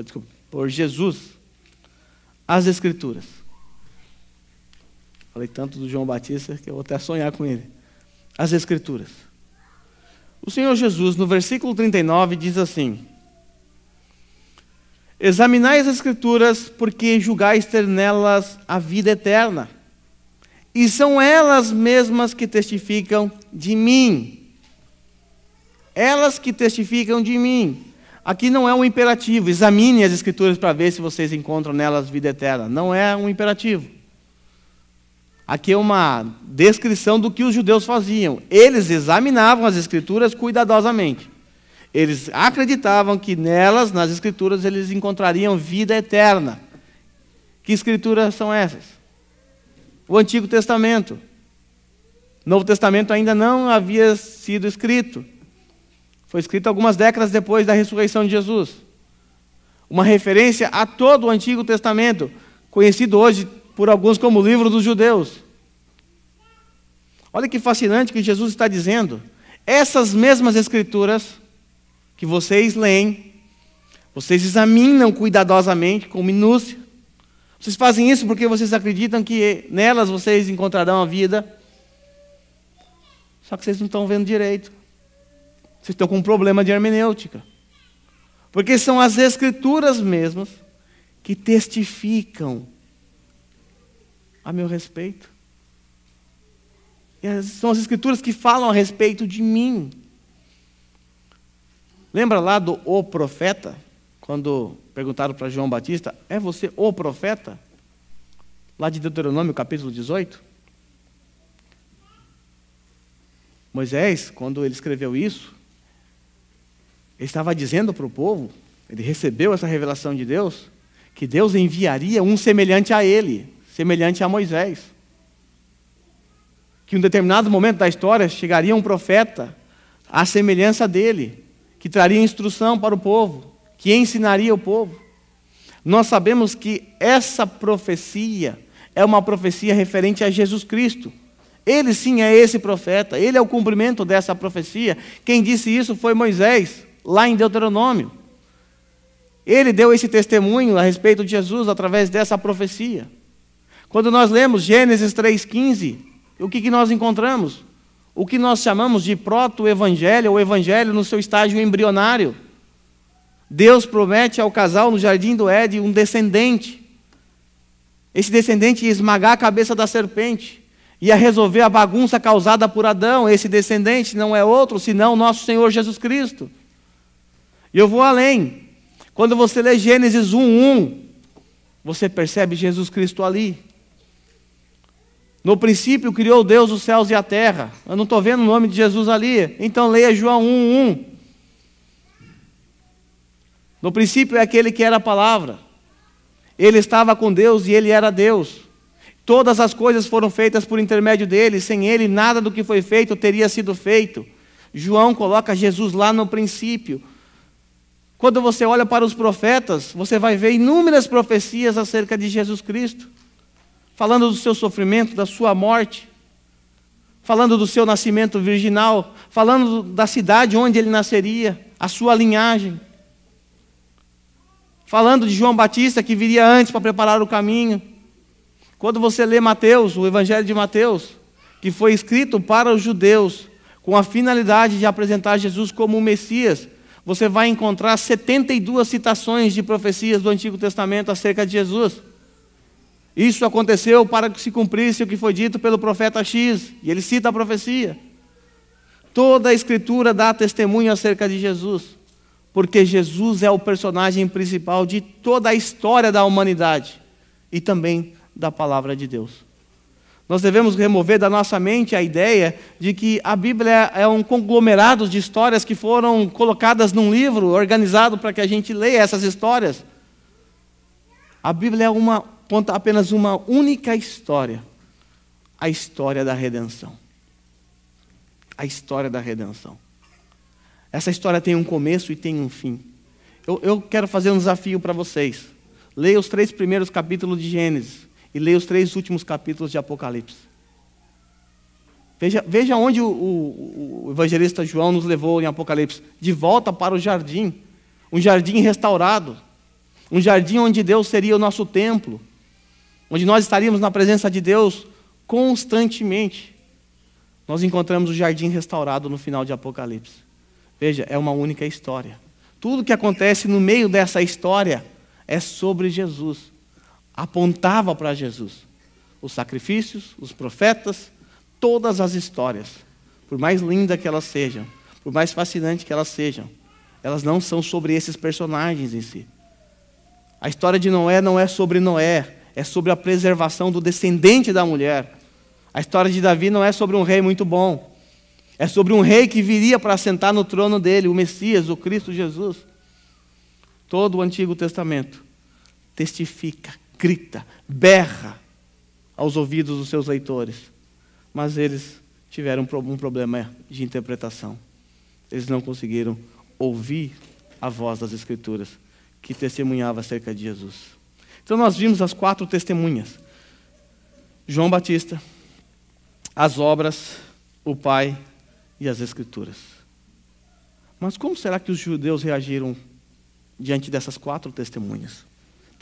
desculpa, por Jesus as Escrituras. Falei tanto do João Batista que eu vou até sonhar com ele. As Escrituras. O Senhor Jesus, no versículo 39, diz assim: Examinai as Escrituras, porque julgais ter nelas a vida eterna, e são elas mesmas que testificam de mim. Elas que testificam de mim. Aqui não é um imperativo. Examine as Escrituras para ver se vocês encontram nelas vida eterna. Não é um imperativo. Aqui é uma descrição do que os judeus faziam. Eles examinavam as Escrituras cuidadosamente. Eles acreditavam que nelas, nas Escrituras, eles encontrariam vida eterna. Que Escrituras são essas? O Antigo Testamento. O Novo Testamento ainda não havia sido escrito. Foi escrito algumas décadas depois da ressurreição de Jesus. Uma referência a todo o Antigo Testamento, conhecido hoje por alguns como o livro dos judeus. Olha que fascinante que Jesus está dizendo. Essas mesmas escrituras que vocês leem, vocês examinam cuidadosamente, com minúcia. Vocês fazem isso porque vocês acreditam que nelas vocês encontrarão a vida. Só que vocês não estão vendo direito. Vocês estão com um problema de hermenêutica. Porque são as escrituras mesmas que testificam a meu respeito. E são as escrituras que falam a respeito de mim. Lembra lá do o profeta? Quando perguntaram para João Batista: É você o profeta? Lá de Deuteronômio capítulo 18. Moisés, quando ele escreveu isso, ele estava dizendo para o povo, ele recebeu essa revelação de Deus, que Deus enviaria um semelhante a ele, semelhante a Moisés. Que em um determinado momento da história chegaria um profeta à semelhança dele, que traria instrução para o povo, que ensinaria o povo. Nós sabemos que essa profecia é uma profecia referente a Jesus Cristo. Ele sim é esse profeta, ele é o cumprimento dessa profecia. Quem disse isso foi Moisés lá em Deuteronômio. Ele deu esse testemunho a respeito de Jesus através dessa profecia. Quando nós lemos Gênesis 3,15, o que, que nós encontramos? O que nós chamamos de proto-evangelho, ou evangelho no seu estágio embrionário. Deus promete ao casal no jardim do Éden um descendente. Esse descendente ia esmagar a cabeça da serpente, ia resolver a bagunça causada por Adão. Esse descendente não é outro senão nosso Senhor Jesus Cristo. E eu vou além. Quando você lê Gênesis 1, 1, você percebe Jesus Cristo ali. No princípio criou Deus os céus e a terra. Eu não estou vendo o nome de Jesus ali. Então leia João 1, 1. No princípio é aquele que era a palavra. Ele estava com Deus e ele era Deus. Todas as coisas foram feitas por intermédio dele. Sem ele, nada do que foi feito teria sido feito. João coloca Jesus lá no princípio. Quando você olha para os profetas, você vai ver inúmeras profecias acerca de Jesus Cristo, falando do seu sofrimento, da sua morte, falando do seu nascimento virginal, falando da cidade onde ele nasceria, a sua linhagem. Falando de João Batista que viria antes para preparar o caminho. Quando você lê Mateus, o Evangelho de Mateus, que foi escrito para os judeus, com a finalidade de apresentar Jesus como o Messias, você vai encontrar 72 citações de profecias do Antigo Testamento acerca de Jesus. Isso aconteceu para que se cumprisse o que foi dito pelo profeta X, e ele cita a profecia. Toda a Escritura dá testemunho acerca de Jesus, porque Jesus é o personagem principal de toda a história da humanidade e também da palavra de Deus. Nós devemos remover da nossa mente a ideia de que a Bíblia é um conglomerado de histórias que foram colocadas num livro, organizado para que a gente leia essas histórias. A Bíblia é uma, conta apenas uma única história: a história da redenção. A história da redenção. Essa história tem um começo e tem um fim. Eu, eu quero fazer um desafio para vocês. Leia os três primeiros capítulos de Gênesis e leia os três últimos capítulos de Apocalipse. Veja, veja onde o, o, o evangelista João nos levou em Apocalipse: de volta para o jardim, um jardim restaurado, um jardim onde Deus seria o nosso templo, onde nós estaríamos na presença de Deus constantemente. Nós encontramos o jardim restaurado no final de Apocalipse. Veja, é uma única história. Tudo que acontece no meio dessa história é sobre Jesus apontava para Jesus. Os sacrifícios, os profetas, todas as histórias, por mais linda que elas sejam, por mais fascinante que elas sejam, elas não são sobre esses personagens em si. A história de Noé não é sobre Noé, é sobre a preservação do descendente da mulher. A história de Davi não é sobre um rei muito bom, é sobre um rei que viria para sentar no trono dele, o Messias, o Cristo Jesus. Todo o Antigo Testamento testifica grita, berra aos ouvidos dos seus leitores. Mas eles tiveram um problema de interpretação. Eles não conseguiram ouvir a voz das Escrituras que testemunhava acerca de Jesus. Então nós vimos as quatro testemunhas: João Batista, as obras, o Pai e as Escrituras. Mas como será que os judeus reagiram diante dessas quatro testemunhas?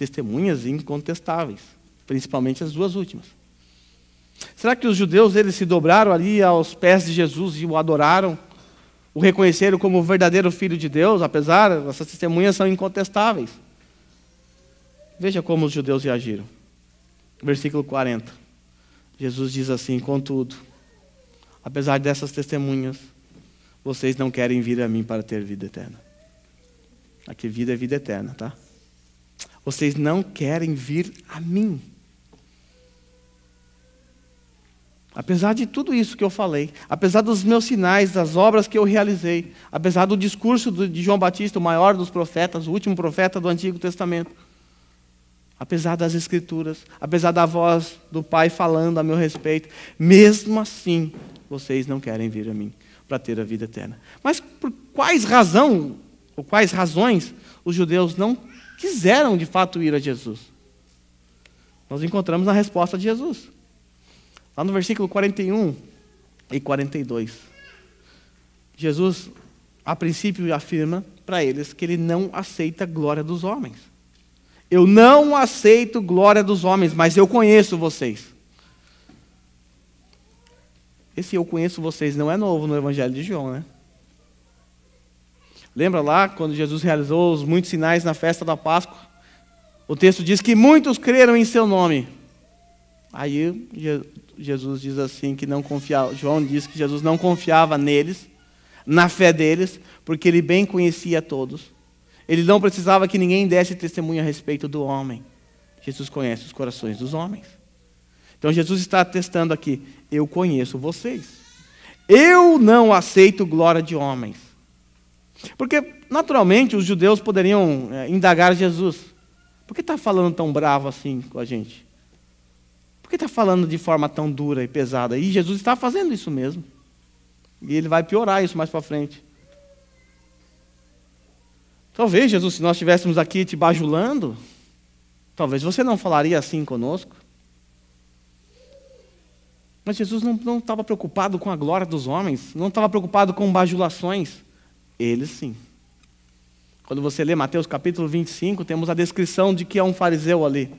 testemunhas incontestáveis, principalmente as duas últimas. Será que os judeus eles se dobraram ali aos pés de Jesus e o adoraram, o reconheceram como o verdadeiro filho de Deus, apesar essas testemunhas são incontestáveis? Veja como os judeus reagiram. Versículo 40. Jesus diz assim: "Contudo, apesar dessas testemunhas, vocês não querem vir a mim para ter vida eterna." Aqui vida é vida eterna, tá? Vocês não querem vir a mim. Apesar de tudo isso que eu falei, apesar dos meus sinais, das obras que eu realizei, apesar do discurso de João Batista, o maior dos profetas, o último profeta do Antigo Testamento, apesar das Escrituras, apesar da voz do Pai falando a meu respeito, mesmo assim, vocês não querem vir a mim para ter a vida eterna. Mas por quais razão, ou quais razões, os judeus não quiseram de fato ir a Jesus. Nós encontramos na resposta de Jesus. Lá no versículo 41 e 42. Jesus, a princípio, afirma para eles que ele não aceita a glória dos homens. Eu não aceito glória dos homens, mas eu conheço vocês. Esse eu conheço vocês não é novo no Evangelho de João, né? Lembra lá quando Jesus realizou os muitos sinais na festa da Páscoa? O texto diz que muitos creram em seu nome. Aí Jesus diz assim que não confiava, João diz que Jesus não confiava neles, na fé deles, porque ele bem conhecia todos. Ele não precisava que ninguém desse testemunho a respeito do homem. Jesus conhece os corações dos homens. Então Jesus está testando aqui: eu conheço vocês. Eu não aceito glória de homens. Porque, naturalmente, os judeus poderiam é, indagar Jesus: por que está falando tão bravo assim com a gente? Por que está falando de forma tão dura e pesada? E Jesus está fazendo isso mesmo. E ele vai piorar isso mais para frente. Talvez, Jesus, se nós estivéssemos aqui te bajulando, talvez você não falaria assim conosco. Mas Jesus não estava preocupado com a glória dos homens, não estava preocupado com bajulações. Ele sim. Quando você lê Mateus capítulo 25, temos a descrição de que é um fariseu ali.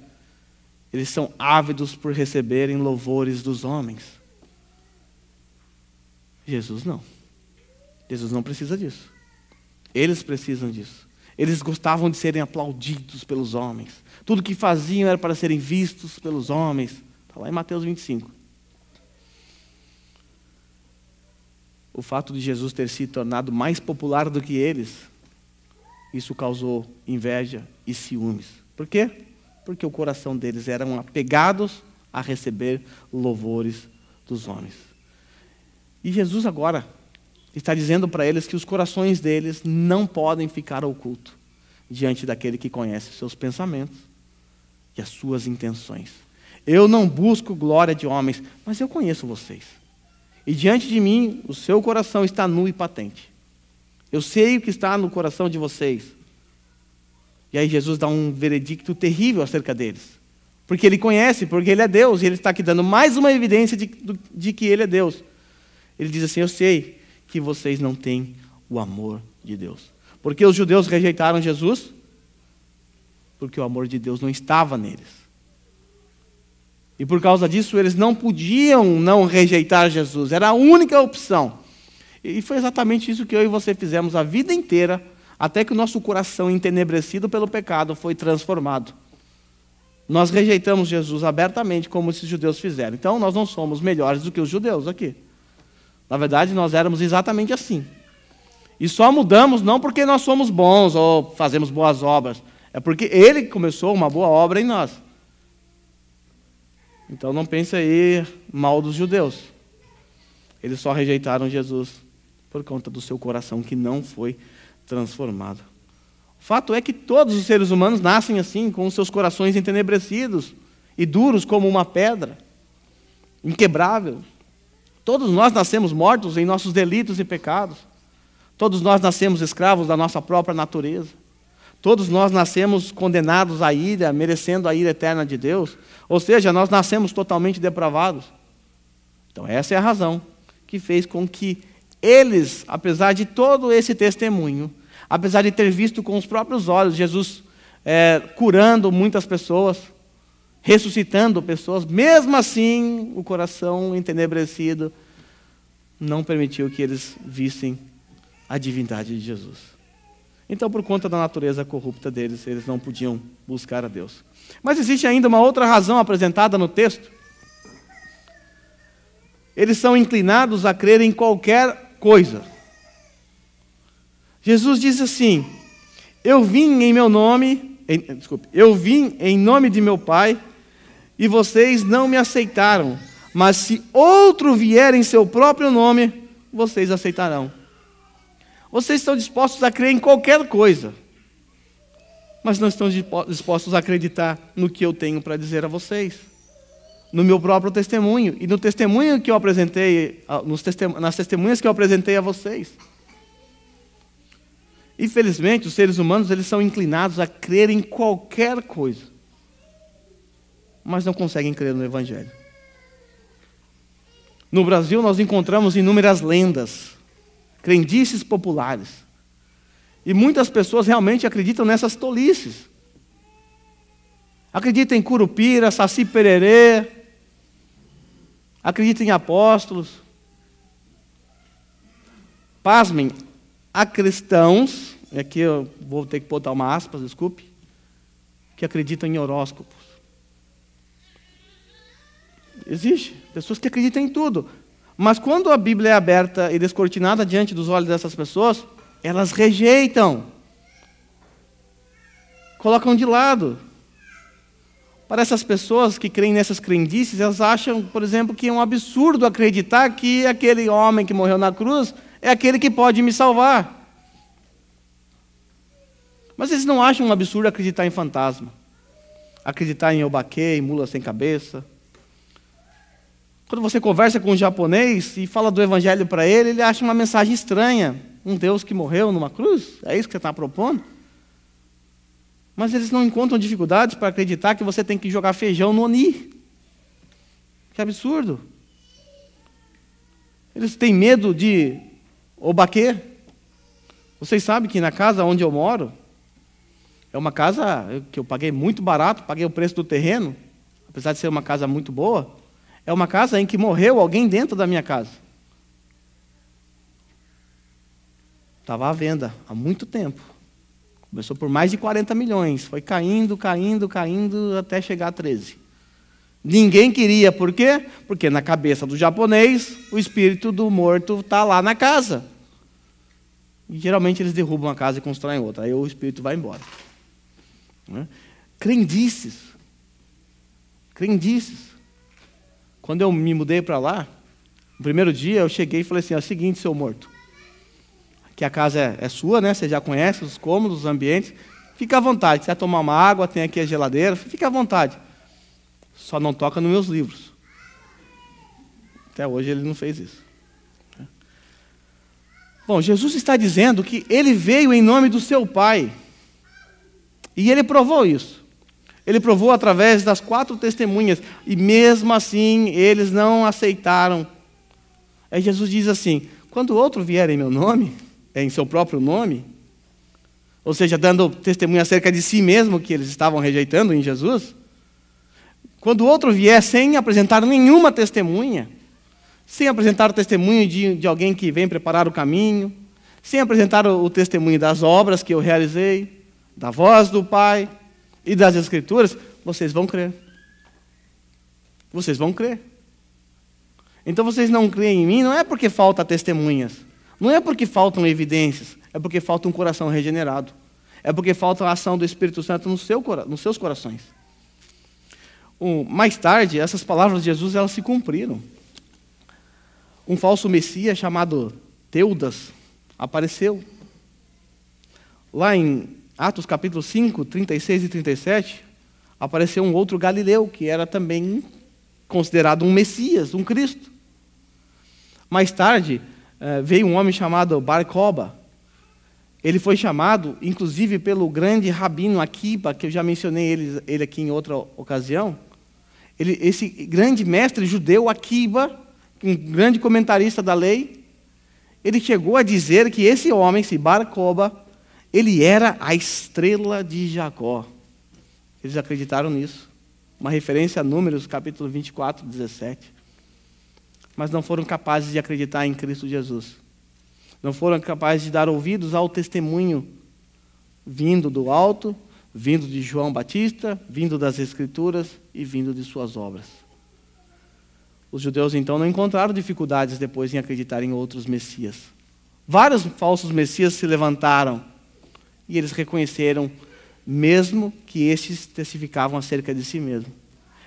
Eles são ávidos por receberem louvores dos homens. Jesus não. Jesus não precisa disso. Eles precisam disso. Eles gostavam de serem aplaudidos pelos homens. Tudo que faziam era para serem vistos pelos homens. Está lá em Mateus 25. o fato de Jesus ter se tornado mais popular do que eles, isso causou inveja e ciúmes. Por quê? Porque o coração deles eram apegados a receber louvores dos homens. E Jesus agora está dizendo para eles que os corações deles não podem ficar oculto diante daquele que conhece seus pensamentos e as suas intenções. Eu não busco glória de homens, mas eu conheço vocês. E diante de mim, o seu coração está nu e patente. Eu sei o que está no coração de vocês. E aí Jesus dá um veredicto terrível acerca deles. Porque ele conhece, porque ele é Deus, e ele está aqui dando mais uma evidência de, de que ele é Deus. Ele diz assim: Eu sei que vocês não têm o amor de Deus. Porque os judeus rejeitaram Jesus? Porque o amor de Deus não estava neles. E por causa disso, eles não podiam não rejeitar Jesus. Era a única opção. E foi exatamente isso que eu e você fizemos a vida inteira, até que o nosso coração, entenebrecido pelo pecado, foi transformado. Nós rejeitamos Jesus abertamente, como esses judeus fizeram. Então, nós não somos melhores do que os judeus aqui. Na verdade, nós éramos exatamente assim. E só mudamos não porque nós somos bons ou fazemos boas obras, é porque Ele começou uma boa obra em nós. Então não pense aí mal dos judeus. Eles só rejeitaram Jesus por conta do seu coração que não foi transformado. O fato é que todos os seres humanos nascem assim, com seus corações entenebrecidos e duros como uma pedra, inquebrável. Todos nós nascemos mortos em nossos delitos e pecados. Todos nós nascemos escravos da nossa própria natureza. Todos nós nascemos condenados à ira, merecendo a ira eterna de Deus. Ou seja, nós nascemos totalmente depravados. Então, essa é a razão que fez com que eles, apesar de todo esse testemunho, apesar de ter visto com os próprios olhos Jesus é, curando muitas pessoas, ressuscitando pessoas, mesmo assim, o coração entenebrecido não permitiu que eles vissem a divindade de Jesus. Então, por conta da natureza corrupta deles, eles não podiam buscar a Deus. Mas existe ainda uma outra razão apresentada no texto. Eles são inclinados a crer em qualquer coisa. Jesus disse assim: Eu vim em meu nome, em, desculpe, eu vim em nome de meu Pai, e vocês não me aceitaram. Mas se outro vier em seu próprio nome, vocês aceitarão. Vocês estão dispostos a crer em qualquer coisa, mas não estão dispostos a acreditar no que eu tenho para dizer a vocês, no meu próprio testemunho e no testemunho que eu apresentei, nas testemunhas que eu apresentei a vocês. Infelizmente, os seres humanos eles são inclinados a crer em qualquer coisa, mas não conseguem crer no Evangelho. No Brasil, nós encontramos inúmeras lendas crendices populares. E muitas pessoas realmente acreditam nessas tolices. Acreditam em curupira, saci pererê, acreditam em apóstolos. Pasmem, há cristãos, e aqui eu vou ter que botar uma aspas, desculpe, que acreditam em horóscopos. Existe pessoas que acreditam em tudo. Mas quando a Bíblia é aberta e descortinada diante dos olhos dessas pessoas, elas rejeitam. Colocam de lado. Para essas pessoas que creem nessas crendices, elas acham, por exemplo, que é um absurdo acreditar que aquele homem que morreu na cruz é aquele que pode me salvar. Mas eles não acham um absurdo acreditar em fantasma, acreditar em obaquê, em mula sem cabeça, quando você conversa com um japonês e fala do evangelho para ele, ele acha uma mensagem estranha. Um Deus que morreu numa cruz? É isso que você está propondo? Mas eles não encontram dificuldades para acreditar que você tem que jogar feijão no Oni. Que absurdo. Eles têm medo de obaquê. Vocês sabem que na casa onde eu moro, é uma casa que eu paguei muito barato, paguei o preço do terreno, apesar de ser uma casa muito boa. É uma casa em que morreu alguém dentro da minha casa. Estava à venda há muito tempo. Começou por mais de 40 milhões, foi caindo, caindo, caindo até chegar a 13. Ninguém queria, por quê? Porque na cabeça do japonês, o espírito do morto está lá na casa. E geralmente eles derrubam a casa e constroem outra, aí o espírito vai embora. Né? Crendices. Crendices. Quando eu me mudei para lá, no primeiro dia eu cheguei e falei assim: é o seguinte, seu morto, que a casa é, é, sua, né? Você já conhece os cômodos, os ambientes. Fica à vontade. você quer tomar uma água, tem aqui a geladeira, fica à vontade. Só não toca nos meus livros. Até hoje ele não fez isso. Bom, Jesus está dizendo que ele veio em nome do seu Pai. E ele provou isso. Ele provou através das quatro testemunhas, e mesmo assim eles não aceitaram. Aí Jesus diz assim: quando outro vier em meu nome, em seu próprio nome, ou seja, dando testemunha acerca de si mesmo que eles estavam rejeitando em Jesus, quando outro vier sem apresentar nenhuma testemunha, sem apresentar o testemunho de, de alguém que vem preparar o caminho, sem apresentar o, o testemunho das obras que eu realizei, da voz do Pai, e das Escrituras, vocês vão crer. Vocês vão crer. Então vocês não creem em mim, não é porque falta testemunhas, não é porque faltam evidências, é porque falta um coração regenerado, é porque falta a ação do Espírito Santo no seu, nos seus corações. Um, mais tarde, essas palavras de Jesus elas se cumpriram. Um falso Messias chamado Teudas apareceu. Lá em Atos capítulo 5, 36 e 37, apareceu um outro galileu que era também considerado um Messias, um Cristo. Mais tarde, eh, veio um homem chamado Barcoba. Ele foi chamado, inclusive, pelo grande rabino Akiba, que eu já mencionei ele, ele aqui em outra ocasião. Ele, esse grande mestre judeu Akiba, um grande comentarista da lei, ele chegou a dizer que esse homem, esse Barcoba, ele era a estrela de Jacó. Eles acreditaram nisso. Uma referência a Números, capítulo 24, 17. Mas não foram capazes de acreditar em Cristo Jesus. Não foram capazes de dar ouvidos ao testemunho vindo do alto, vindo de João Batista, vindo das Escrituras e vindo de suas obras. Os judeus então não encontraram dificuldades depois em acreditar em outros messias. Vários falsos messias se levantaram e eles reconheceram, mesmo que estes testificavam acerca de si mesmos,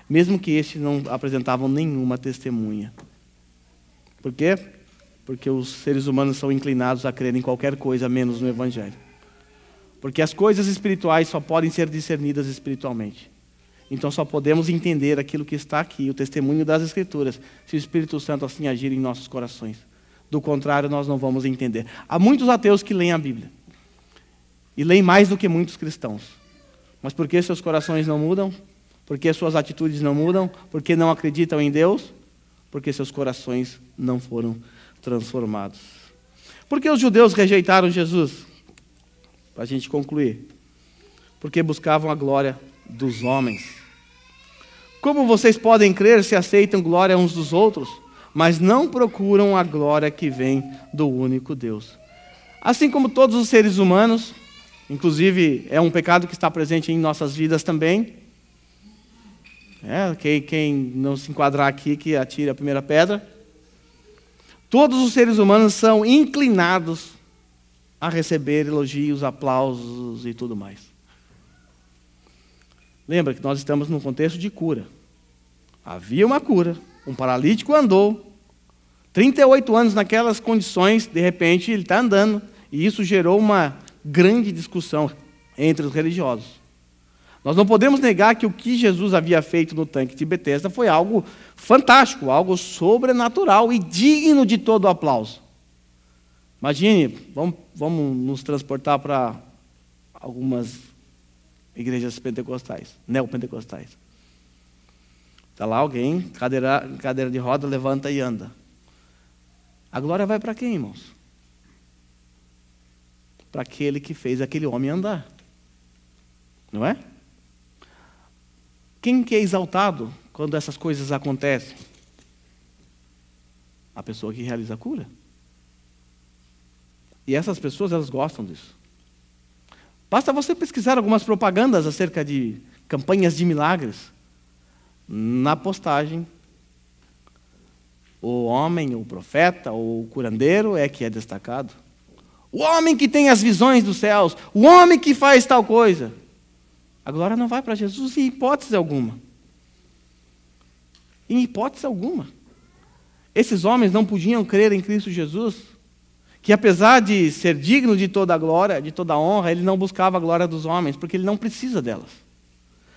mesmo que estes não apresentavam nenhuma testemunha. Por quê? Porque os seres humanos são inclinados a crer em qualquer coisa menos no Evangelho. Porque as coisas espirituais só podem ser discernidas espiritualmente. Então só podemos entender aquilo que está aqui, o testemunho das Escrituras, se o Espírito Santo assim agir em nossos corações. Do contrário, nós não vamos entender. Há muitos ateus que leem a Bíblia e leem mais do que muitos cristãos. Mas por que seus corações não mudam? Por que suas atitudes não mudam? Por que não acreditam em Deus? Porque seus corações não foram transformados. Por que os judeus rejeitaram Jesus? Para a gente concluir. Porque buscavam a glória dos homens. Como vocês podem crer se aceitam glória uns dos outros, mas não procuram a glória que vem do único Deus? Assim como todos os seres humanos, Inclusive, é um pecado que está presente em nossas vidas também. É, quem, quem não se enquadrar aqui, que atire a primeira pedra. Todos os seres humanos são inclinados a receber elogios, aplausos e tudo mais. Lembra que nós estamos num contexto de cura. Havia uma cura, um paralítico andou. 38 anos naquelas condições, de repente ele está andando. E isso gerou uma grande discussão entre os religiosos. Nós não podemos negar que o que Jesus havia feito no tanque de Betesda foi algo fantástico, algo sobrenatural e digno de todo aplauso. Imagine, vamos, vamos nos transportar para algumas igrejas pentecostais, neopentecostais. Está lá alguém, cadeira, cadeira de roda, levanta e anda. A glória vai para quem, irmãos? para aquele que fez aquele homem andar. Não é? Quem que é exaltado quando essas coisas acontecem? A pessoa que realiza a cura. E essas pessoas, elas gostam disso. Basta você pesquisar algumas propagandas acerca de campanhas de milagres. Na postagem, o homem, o profeta, o curandeiro é que é destacado o homem que tem as visões dos céus, o homem que faz tal coisa. A glória não vai para Jesus em hipótese alguma. Em hipótese alguma. Esses homens não podiam crer em Cristo Jesus, que apesar de ser digno de toda a glória, de toda a honra, ele não buscava a glória dos homens, porque ele não precisa delas.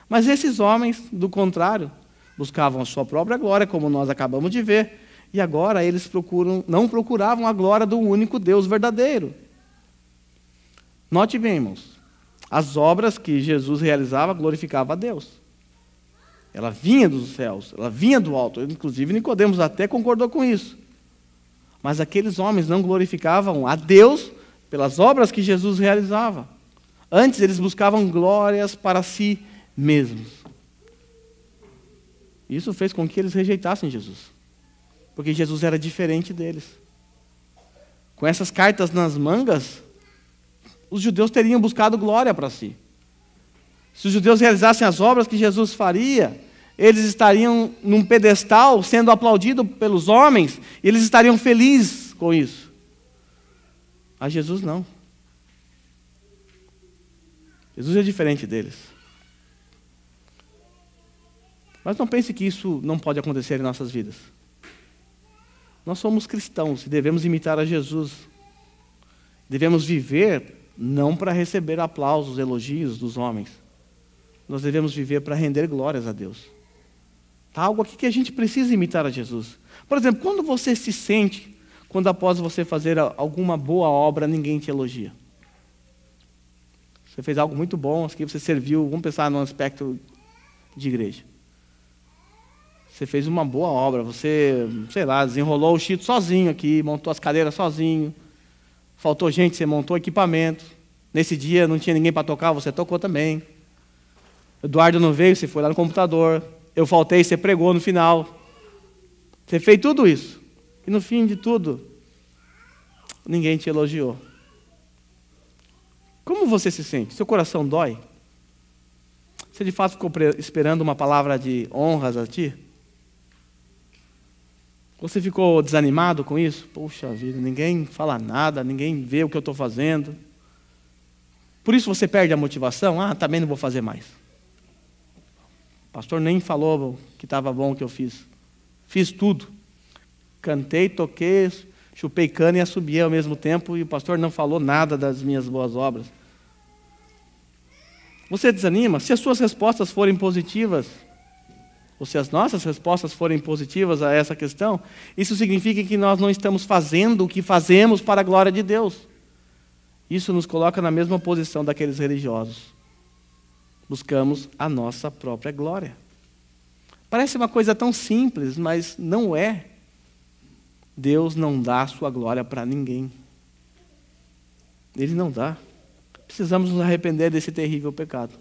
Mas esses homens, do contrário, buscavam a sua própria glória, como nós acabamos de ver, e agora eles procuram, não procuravam a glória do único Deus verdadeiro. Note bem, irmãos, as obras que Jesus realizava glorificava a Deus. Ela vinha dos céus, ela vinha do alto. Inclusive Nicodemos até concordou com isso. Mas aqueles homens não glorificavam a Deus pelas obras que Jesus realizava. Antes eles buscavam glórias para si mesmos. Isso fez com que eles rejeitassem Jesus. Porque Jesus era diferente deles. Com essas cartas nas mangas, os judeus teriam buscado glória para si. Se os judeus realizassem as obras que Jesus faria, eles estariam num pedestal sendo aplaudido pelos homens, e eles estariam felizes com isso. A Jesus não. Jesus é diferente deles. Mas não pense que isso não pode acontecer em nossas vidas. Nós somos cristãos e devemos imitar a Jesus. Devemos viver não para receber aplausos, elogios dos homens. Nós devemos viver para render glórias a Deus. Tá algo aqui que a gente precisa imitar a Jesus. Por exemplo, quando você se sente quando após você fazer alguma boa obra ninguém te elogia? Você fez algo muito bom, que você serviu, vamos pensar no aspecto de igreja. Você fez uma boa obra, você, sei lá, desenrolou o chito sozinho aqui, montou as cadeiras sozinho, faltou gente, você montou equipamento. Nesse dia não tinha ninguém para tocar, você tocou também. Eduardo não veio, você foi lá no computador. Eu faltei, você pregou no final. Você fez tudo isso. E no fim de tudo, ninguém te elogiou. Como você se sente? Seu coração dói? Você de fato ficou esperando uma palavra de honras a ti? Você ficou desanimado com isso? Poxa vida, ninguém fala nada, ninguém vê o que eu estou fazendo. Por isso você perde a motivação? Ah, também não vou fazer mais. O pastor nem falou que estava bom o que eu fiz. Fiz tudo. Cantei, toquei, chupei cana e assobiei ao mesmo tempo, e o pastor não falou nada das minhas boas obras. Você desanima? Se as suas respostas forem positivas, ou se as nossas respostas forem positivas a essa questão, isso significa que nós não estamos fazendo o que fazemos para a glória de Deus. Isso nos coloca na mesma posição daqueles religiosos. Buscamos a nossa própria glória. Parece uma coisa tão simples, mas não é. Deus não dá a sua glória para ninguém. Ele não dá. Precisamos nos arrepender desse terrível pecado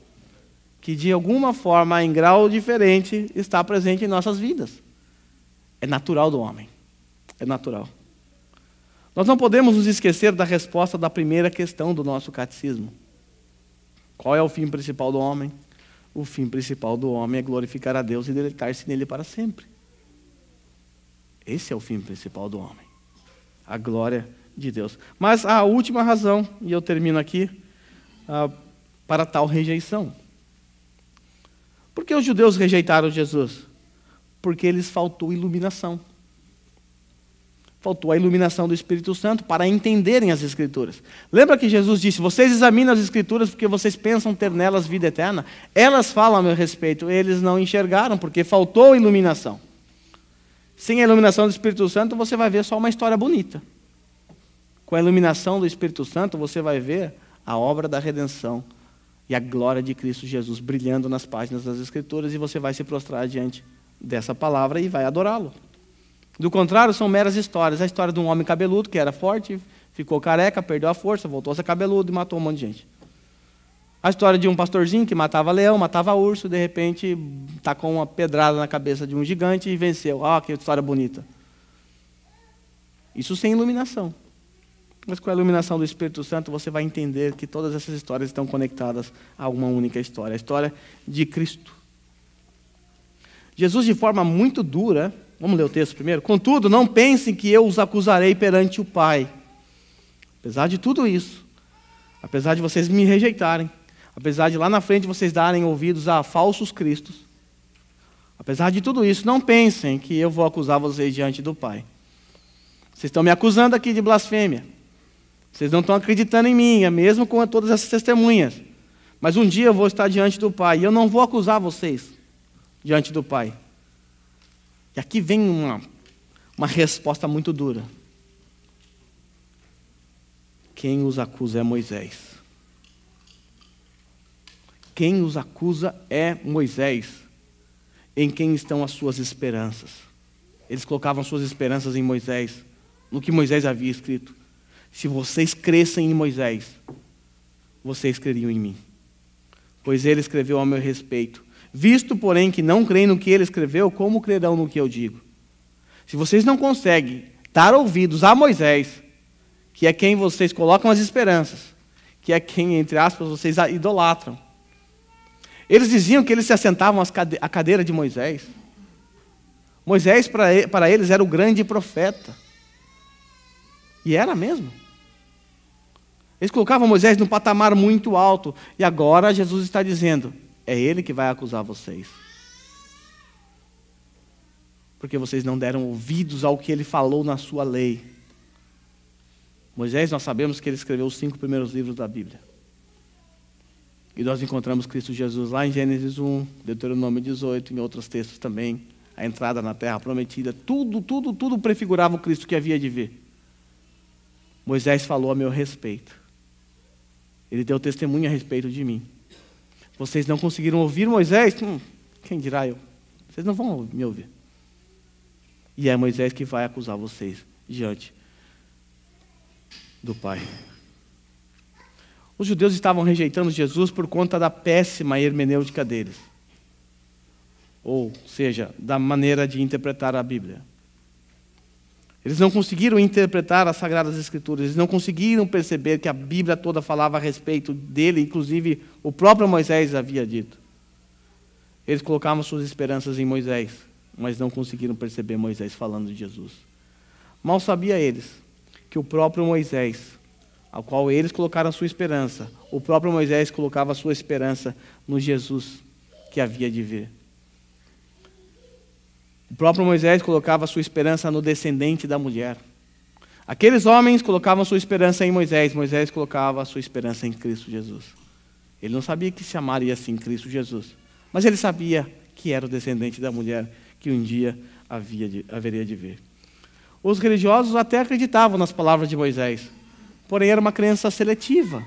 que de alguma forma, em grau diferente, está presente em nossas vidas. É natural do homem. É natural. Nós não podemos nos esquecer da resposta da primeira questão do nosso catecismo. Qual é o fim principal do homem? O fim principal do homem é glorificar a Deus e deleitar-se nele para sempre. Esse é o fim principal do homem. A glória de Deus. Mas a última razão, e eu termino aqui, ah, para tal rejeição. Por que os judeus rejeitaram Jesus? Porque lhes faltou iluminação. Faltou a iluminação do Espírito Santo para entenderem as Escrituras. Lembra que Jesus disse: Vocês examinam as Escrituras porque vocês pensam ter nelas vida eterna? Elas falam a meu respeito, eles não enxergaram porque faltou iluminação. Sem a iluminação do Espírito Santo, você vai ver só uma história bonita. Com a iluminação do Espírito Santo, você vai ver a obra da redenção e a glória de Cristo Jesus brilhando nas páginas das Escrituras, e você vai se prostrar diante dessa palavra e vai adorá-lo. Do contrário, são meras histórias. A história de um homem cabeludo que era forte, ficou careca, perdeu a força, voltou a ser cabeludo e matou um monte de gente. A história de um pastorzinho que matava leão, matava urso, de repente tacou uma pedrada na cabeça de um gigante e venceu. Ah, que história bonita. Isso sem iluminação. Mas com a iluminação do Espírito Santo, você vai entender que todas essas histórias estão conectadas a uma única história a história de Cristo. Jesus, de forma muito dura, vamos ler o texto primeiro. Contudo, não pensem que eu os acusarei perante o Pai. Apesar de tudo isso, apesar de vocês me rejeitarem, apesar de lá na frente vocês darem ouvidos a falsos cristos, apesar de tudo isso, não pensem que eu vou acusar vocês diante do Pai. Vocês estão me acusando aqui de blasfêmia. Vocês não estão acreditando em mim, é mesmo com todas essas testemunhas. Mas um dia eu vou estar diante do Pai e eu não vou acusar vocês diante do Pai. E aqui vem uma, uma resposta muito dura. Quem os acusa é Moisés. Quem os acusa é Moisés, em quem estão as suas esperanças. Eles colocavam suas esperanças em Moisés, no que Moisés havia escrito. Se vocês crescem em Moisés, vocês creriam em mim. Pois ele escreveu ao meu respeito. Visto, porém, que não creem no que ele escreveu, como crerão no que eu digo? Se vocês não conseguem dar ouvidos a Moisés, que é quem vocês colocam as esperanças, que é quem, entre aspas, vocês idolatram. Eles diziam que eles se assentavam à cadeira de Moisés. Moisés, para eles, era o grande profeta. E era mesmo. Eles colocavam Moisés num patamar muito alto. E agora Jesus está dizendo: é ele que vai acusar vocês. Porque vocês não deram ouvidos ao que ele falou na sua lei. Moisés, nós sabemos que ele escreveu os cinco primeiros livros da Bíblia. E nós encontramos Cristo Jesus lá em Gênesis 1, Deuteronômio 18, em outros textos também. A entrada na terra prometida, tudo, tudo, tudo prefigurava o Cristo que havia de vir. Moisés falou a meu respeito. Ele deu testemunho a respeito de mim. Vocês não conseguiram ouvir Moisés? Hum, quem dirá eu? Vocês não vão me ouvir. E é Moisés que vai acusar vocês diante do Pai. Os judeus estavam rejeitando Jesus por conta da péssima hermenêutica deles. Ou seja, da maneira de interpretar a Bíblia. Eles não conseguiram interpretar as Sagradas Escrituras, eles não conseguiram perceber que a Bíblia toda falava a respeito dele, inclusive o próprio Moisés havia dito. Eles colocavam suas esperanças em Moisés, mas não conseguiram perceber Moisés falando de Jesus. Mal sabia eles que o próprio Moisés, ao qual eles colocaram sua esperança, o próprio Moisés colocava sua esperança no Jesus que havia de vir. O próprio Moisés colocava sua esperança no descendente da mulher. Aqueles homens colocavam sua esperança em Moisés, Moisés colocava sua esperança em Cristo Jesus. Ele não sabia que se chamaria assim Cristo Jesus, mas ele sabia que era o descendente da mulher que um dia havia de, haveria de ver. Os religiosos até acreditavam nas palavras de Moisés, porém era uma crença seletiva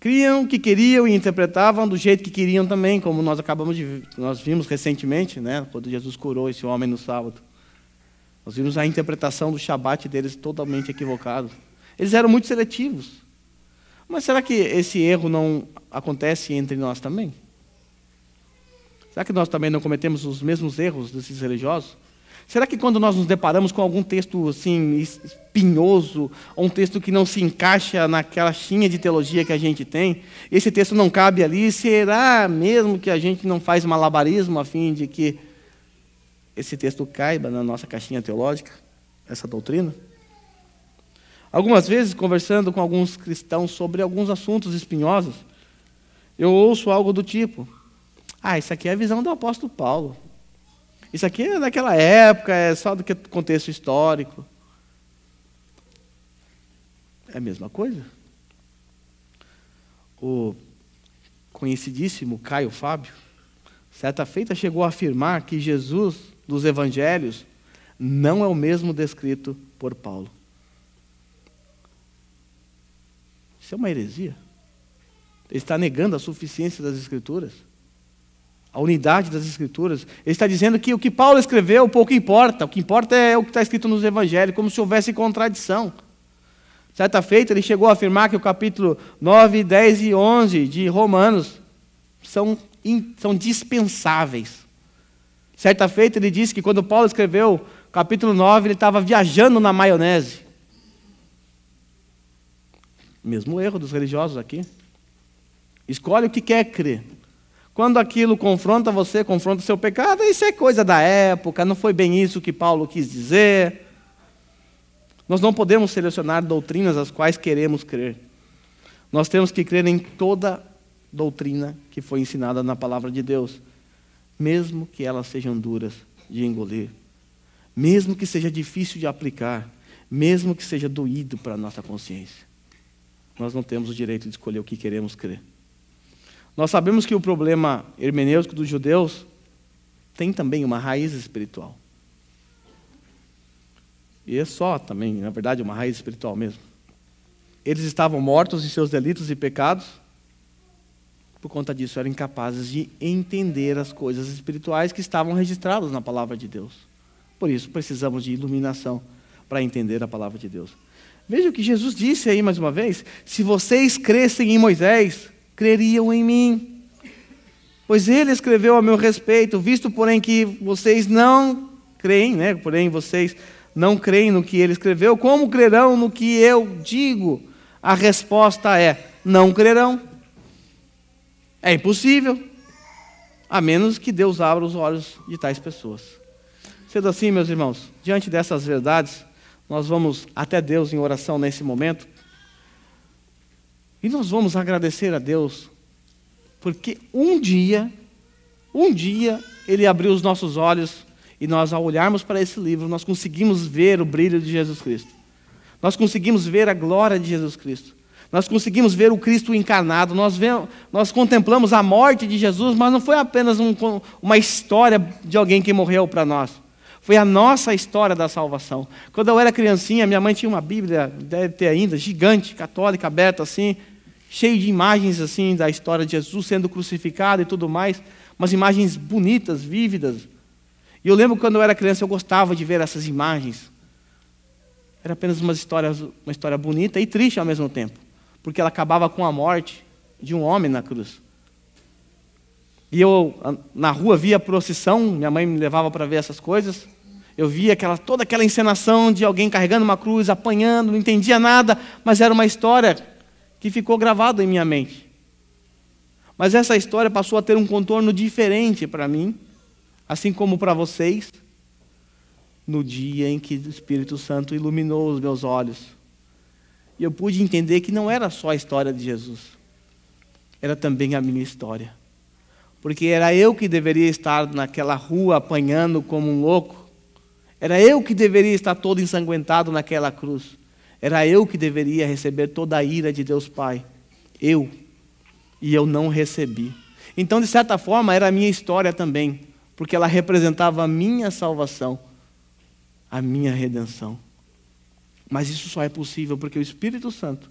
criam o que queriam e interpretavam do jeito que queriam também, como nós acabamos de nós vimos recentemente, né, quando Jesus curou esse homem no sábado. Nós vimos a interpretação do Shabat deles totalmente equivocado. Eles eram muito seletivos. Mas será que esse erro não acontece entre nós também? Será que nós também não cometemos os mesmos erros desses religiosos? Será que quando nós nos deparamos com algum texto assim espinhoso, ou um texto que não se encaixa naquela chinha de teologia que a gente tem, esse texto não cabe ali, será mesmo que a gente não faz malabarismo a fim de que esse texto caiba na nossa caixinha teológica, essa doutrina? Algumas vezes, conversando com alguns cristãos sobre alguns assuntos espinhosos, eu ouço algo do tipo: Ah, isso aqui é a visão do apóstolo Paulo. Isso aqui é daquela época, é só do que contexto histórico. É a mesma coisa. O conhecidíssimo Caio Fábio, certa feita, chegou a afirmar que Jesus dos evangelhos não é o mesmo descrito por Paulo. Isso é uma heresia. Ele está negando a suficiência das Escrituras a unidade das Escrituras, ele está dizendo que o que Paulo escreveu pouco importa, o que importa é o que está escrito nos Evangelhos, como se houvesse contradição. Certa feita, ele chegou a afirmar que o capítulo 9, 10 e 11 de Romanos são, são dispensáveis. Certa feita, ele disse que quando Paulo escreveu capítulo 9, ele estava viajando na maionese. Mesmo erro dos religiosos aqui. Escolhe o que quer crer. Quando aquilo confronta você, confronta o seu pecado, isso é coisa da época, não foi bem isso que Paulo quis dizer. Nós não podemos selecionar doutrinas às quais queremos crer. Nós temos que crer em toda doutrina que foi ensinada na palavra de Deus, mesmo que elas sejam duras de engolir, mesmo que seja difícil de aplicar, mesmo que seja doído para a nossa consciência. Nós não temos o direito de escolher o que queremos crer. Nós sabemos que o problema hermenêutico dos judeus tem também uma raiz espiritual. E é só também, na verdade, uma raiz espiritual mesmo. Eles estavam mortos em seus delitos e pecados, por conta disso eram incapazes de entender as coisas espirituais que estavam registradas na palavra de Deus. Por isso precisamos de iluminação para entender a palavra de Deus. Veja o que Jesus disse aí mais uma vez: se vocês crescem em Moisés, creriam em mim. Pois ele escreveu a meu respeito, visto, porém, que vocês não creem, né? porém, vocês não creem no que ele escreveu, como crerão no que eu digo? A resposta é: não crerão. É impossível, a menos que Deus abra os olhos de tais pessoas. Sendo assim, meus irmãos, diante dessas verdades, nós vamos até Deus em oração nesse momento. E nós vamos agradecer a Deus, porque um dia, um dia, Ele abriu os nossos olhos e nós, ao olharmos para esse livro, nós conseguimos ver o brilho de Jesus Cristo. Nós conseguimos ver a glória de Jesus Cristo. Nós conseguimos ver o Cristo encarnado. Nós, vemos, nós contemplamos a morte de Jesus, mas não foi apenas um, uma história de alguém que morreu para nós. Foi a nossa história da salvação. Quando eu era criancinha, minha mãe tinha uma Bíblia, deve ter ainda, gigante, católica, aberta assim cheio de imagens assim da história de Jesus sendo crucificado e tudo mais, umas imagens bonitas, vívidas. E eu lembro quando eu era criança, eu gostava de ver essas imagens. Era apenas uma história, uma história bonita e triste ao mesmo tempo, porque ela acabava com a morte de um homem na cruz. E eu, na rua, via a procissão, minha mãe me levava para ver essas coisas. Eu via aquela, toda aquela encenação de alguém carregando uma cruz, apanhando, não entendia nada, mas era uma história que ficou gravado em minha mente. Mas essa história passou a ter um contorno diferente para mim, assim como para vocês, no dia em que o Espírito Santo iluminou os meus olhos. E eu pude entender que não era só a história de Jesus, era também a minha história. Porque era eu que deveria estar naquela rua apanhando como um louco, era eu que deveria estar todo ensanguentado naquela cruz. Era eu que deveria receber toda a ira de Deus Pai. Eu. E eu não recebi. Então, de certa forma, era a minha história também, porque ela representava a minha salvação, a minha redenção. Mas isso só é possível porque o Espírito Santo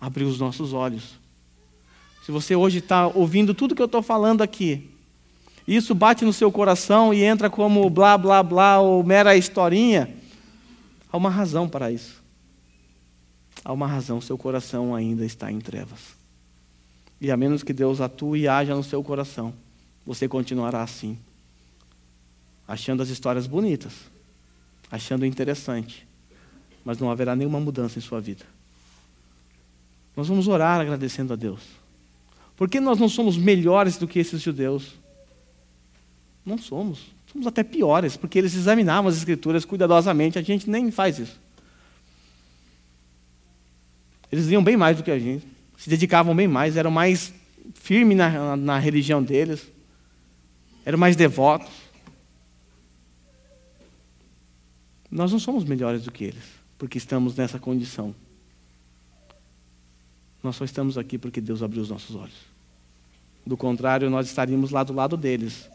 abriu os nossos olhos. Se você hoje está ouvindo tudo que eu estou falando aqui, isso bate no seu coração e entra como blá, blá, blá ou mera historinha, há uma razão para isso há uma razão, seu coração ainda está em trevas. E a menos que Deus atue e haja no seu coração, você continuará assim, achando as histórias bonitas, achando interessante, mas não haverá nenhuma mudança em sua vida. Nós vamos orar agradecendo a Deus. Porque nós não somos melhores do que esses judeus? Não somos. Somos até piores, porque eles examinavam as Escrituras cuidadosamente. A gente nem faz isso. Eles liam bem mais do que a gente, se dedicavam bem mais, eram mais firmes na, na, na religião deles, eram mais devotos. Nós não somos melhores do que eles, porque estamos nessa condição. Nós só estamos aqui porque Deus abriu os nossos olhos. Do contrário, nós estaríamos lá do lado deles,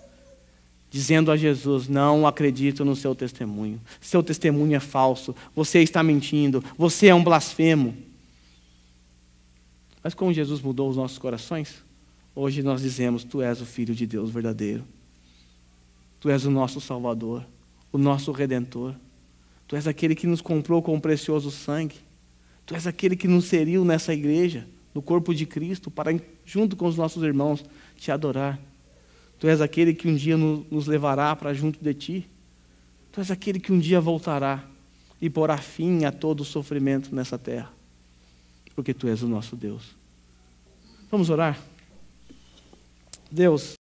dizendo a Jesus: Não acredito no seu testemunho. Seu testemunho é falso. Você está mentindo. Você é um blasfemo. Mas como Jesus mudou os nossos corações, hoje nós dizemos: Tu és o Filho de Deus verdadeiro. Tu és o nosso Salvador, o nosso Redentor. Tu és aquele que nos comprou com o precioso sangue. Tu és aquele que nos seriu nessa igreja, no corpo de Cristo, para, junto com os nossos irmãos, te adorar. Tu és aquele que um dia nos levará para junto de ti. Tu és aquele que um dia voltará e porá fim a todo o sofrimento nessa terra porque tu és o nosso Deus. Vamos orar? Deus.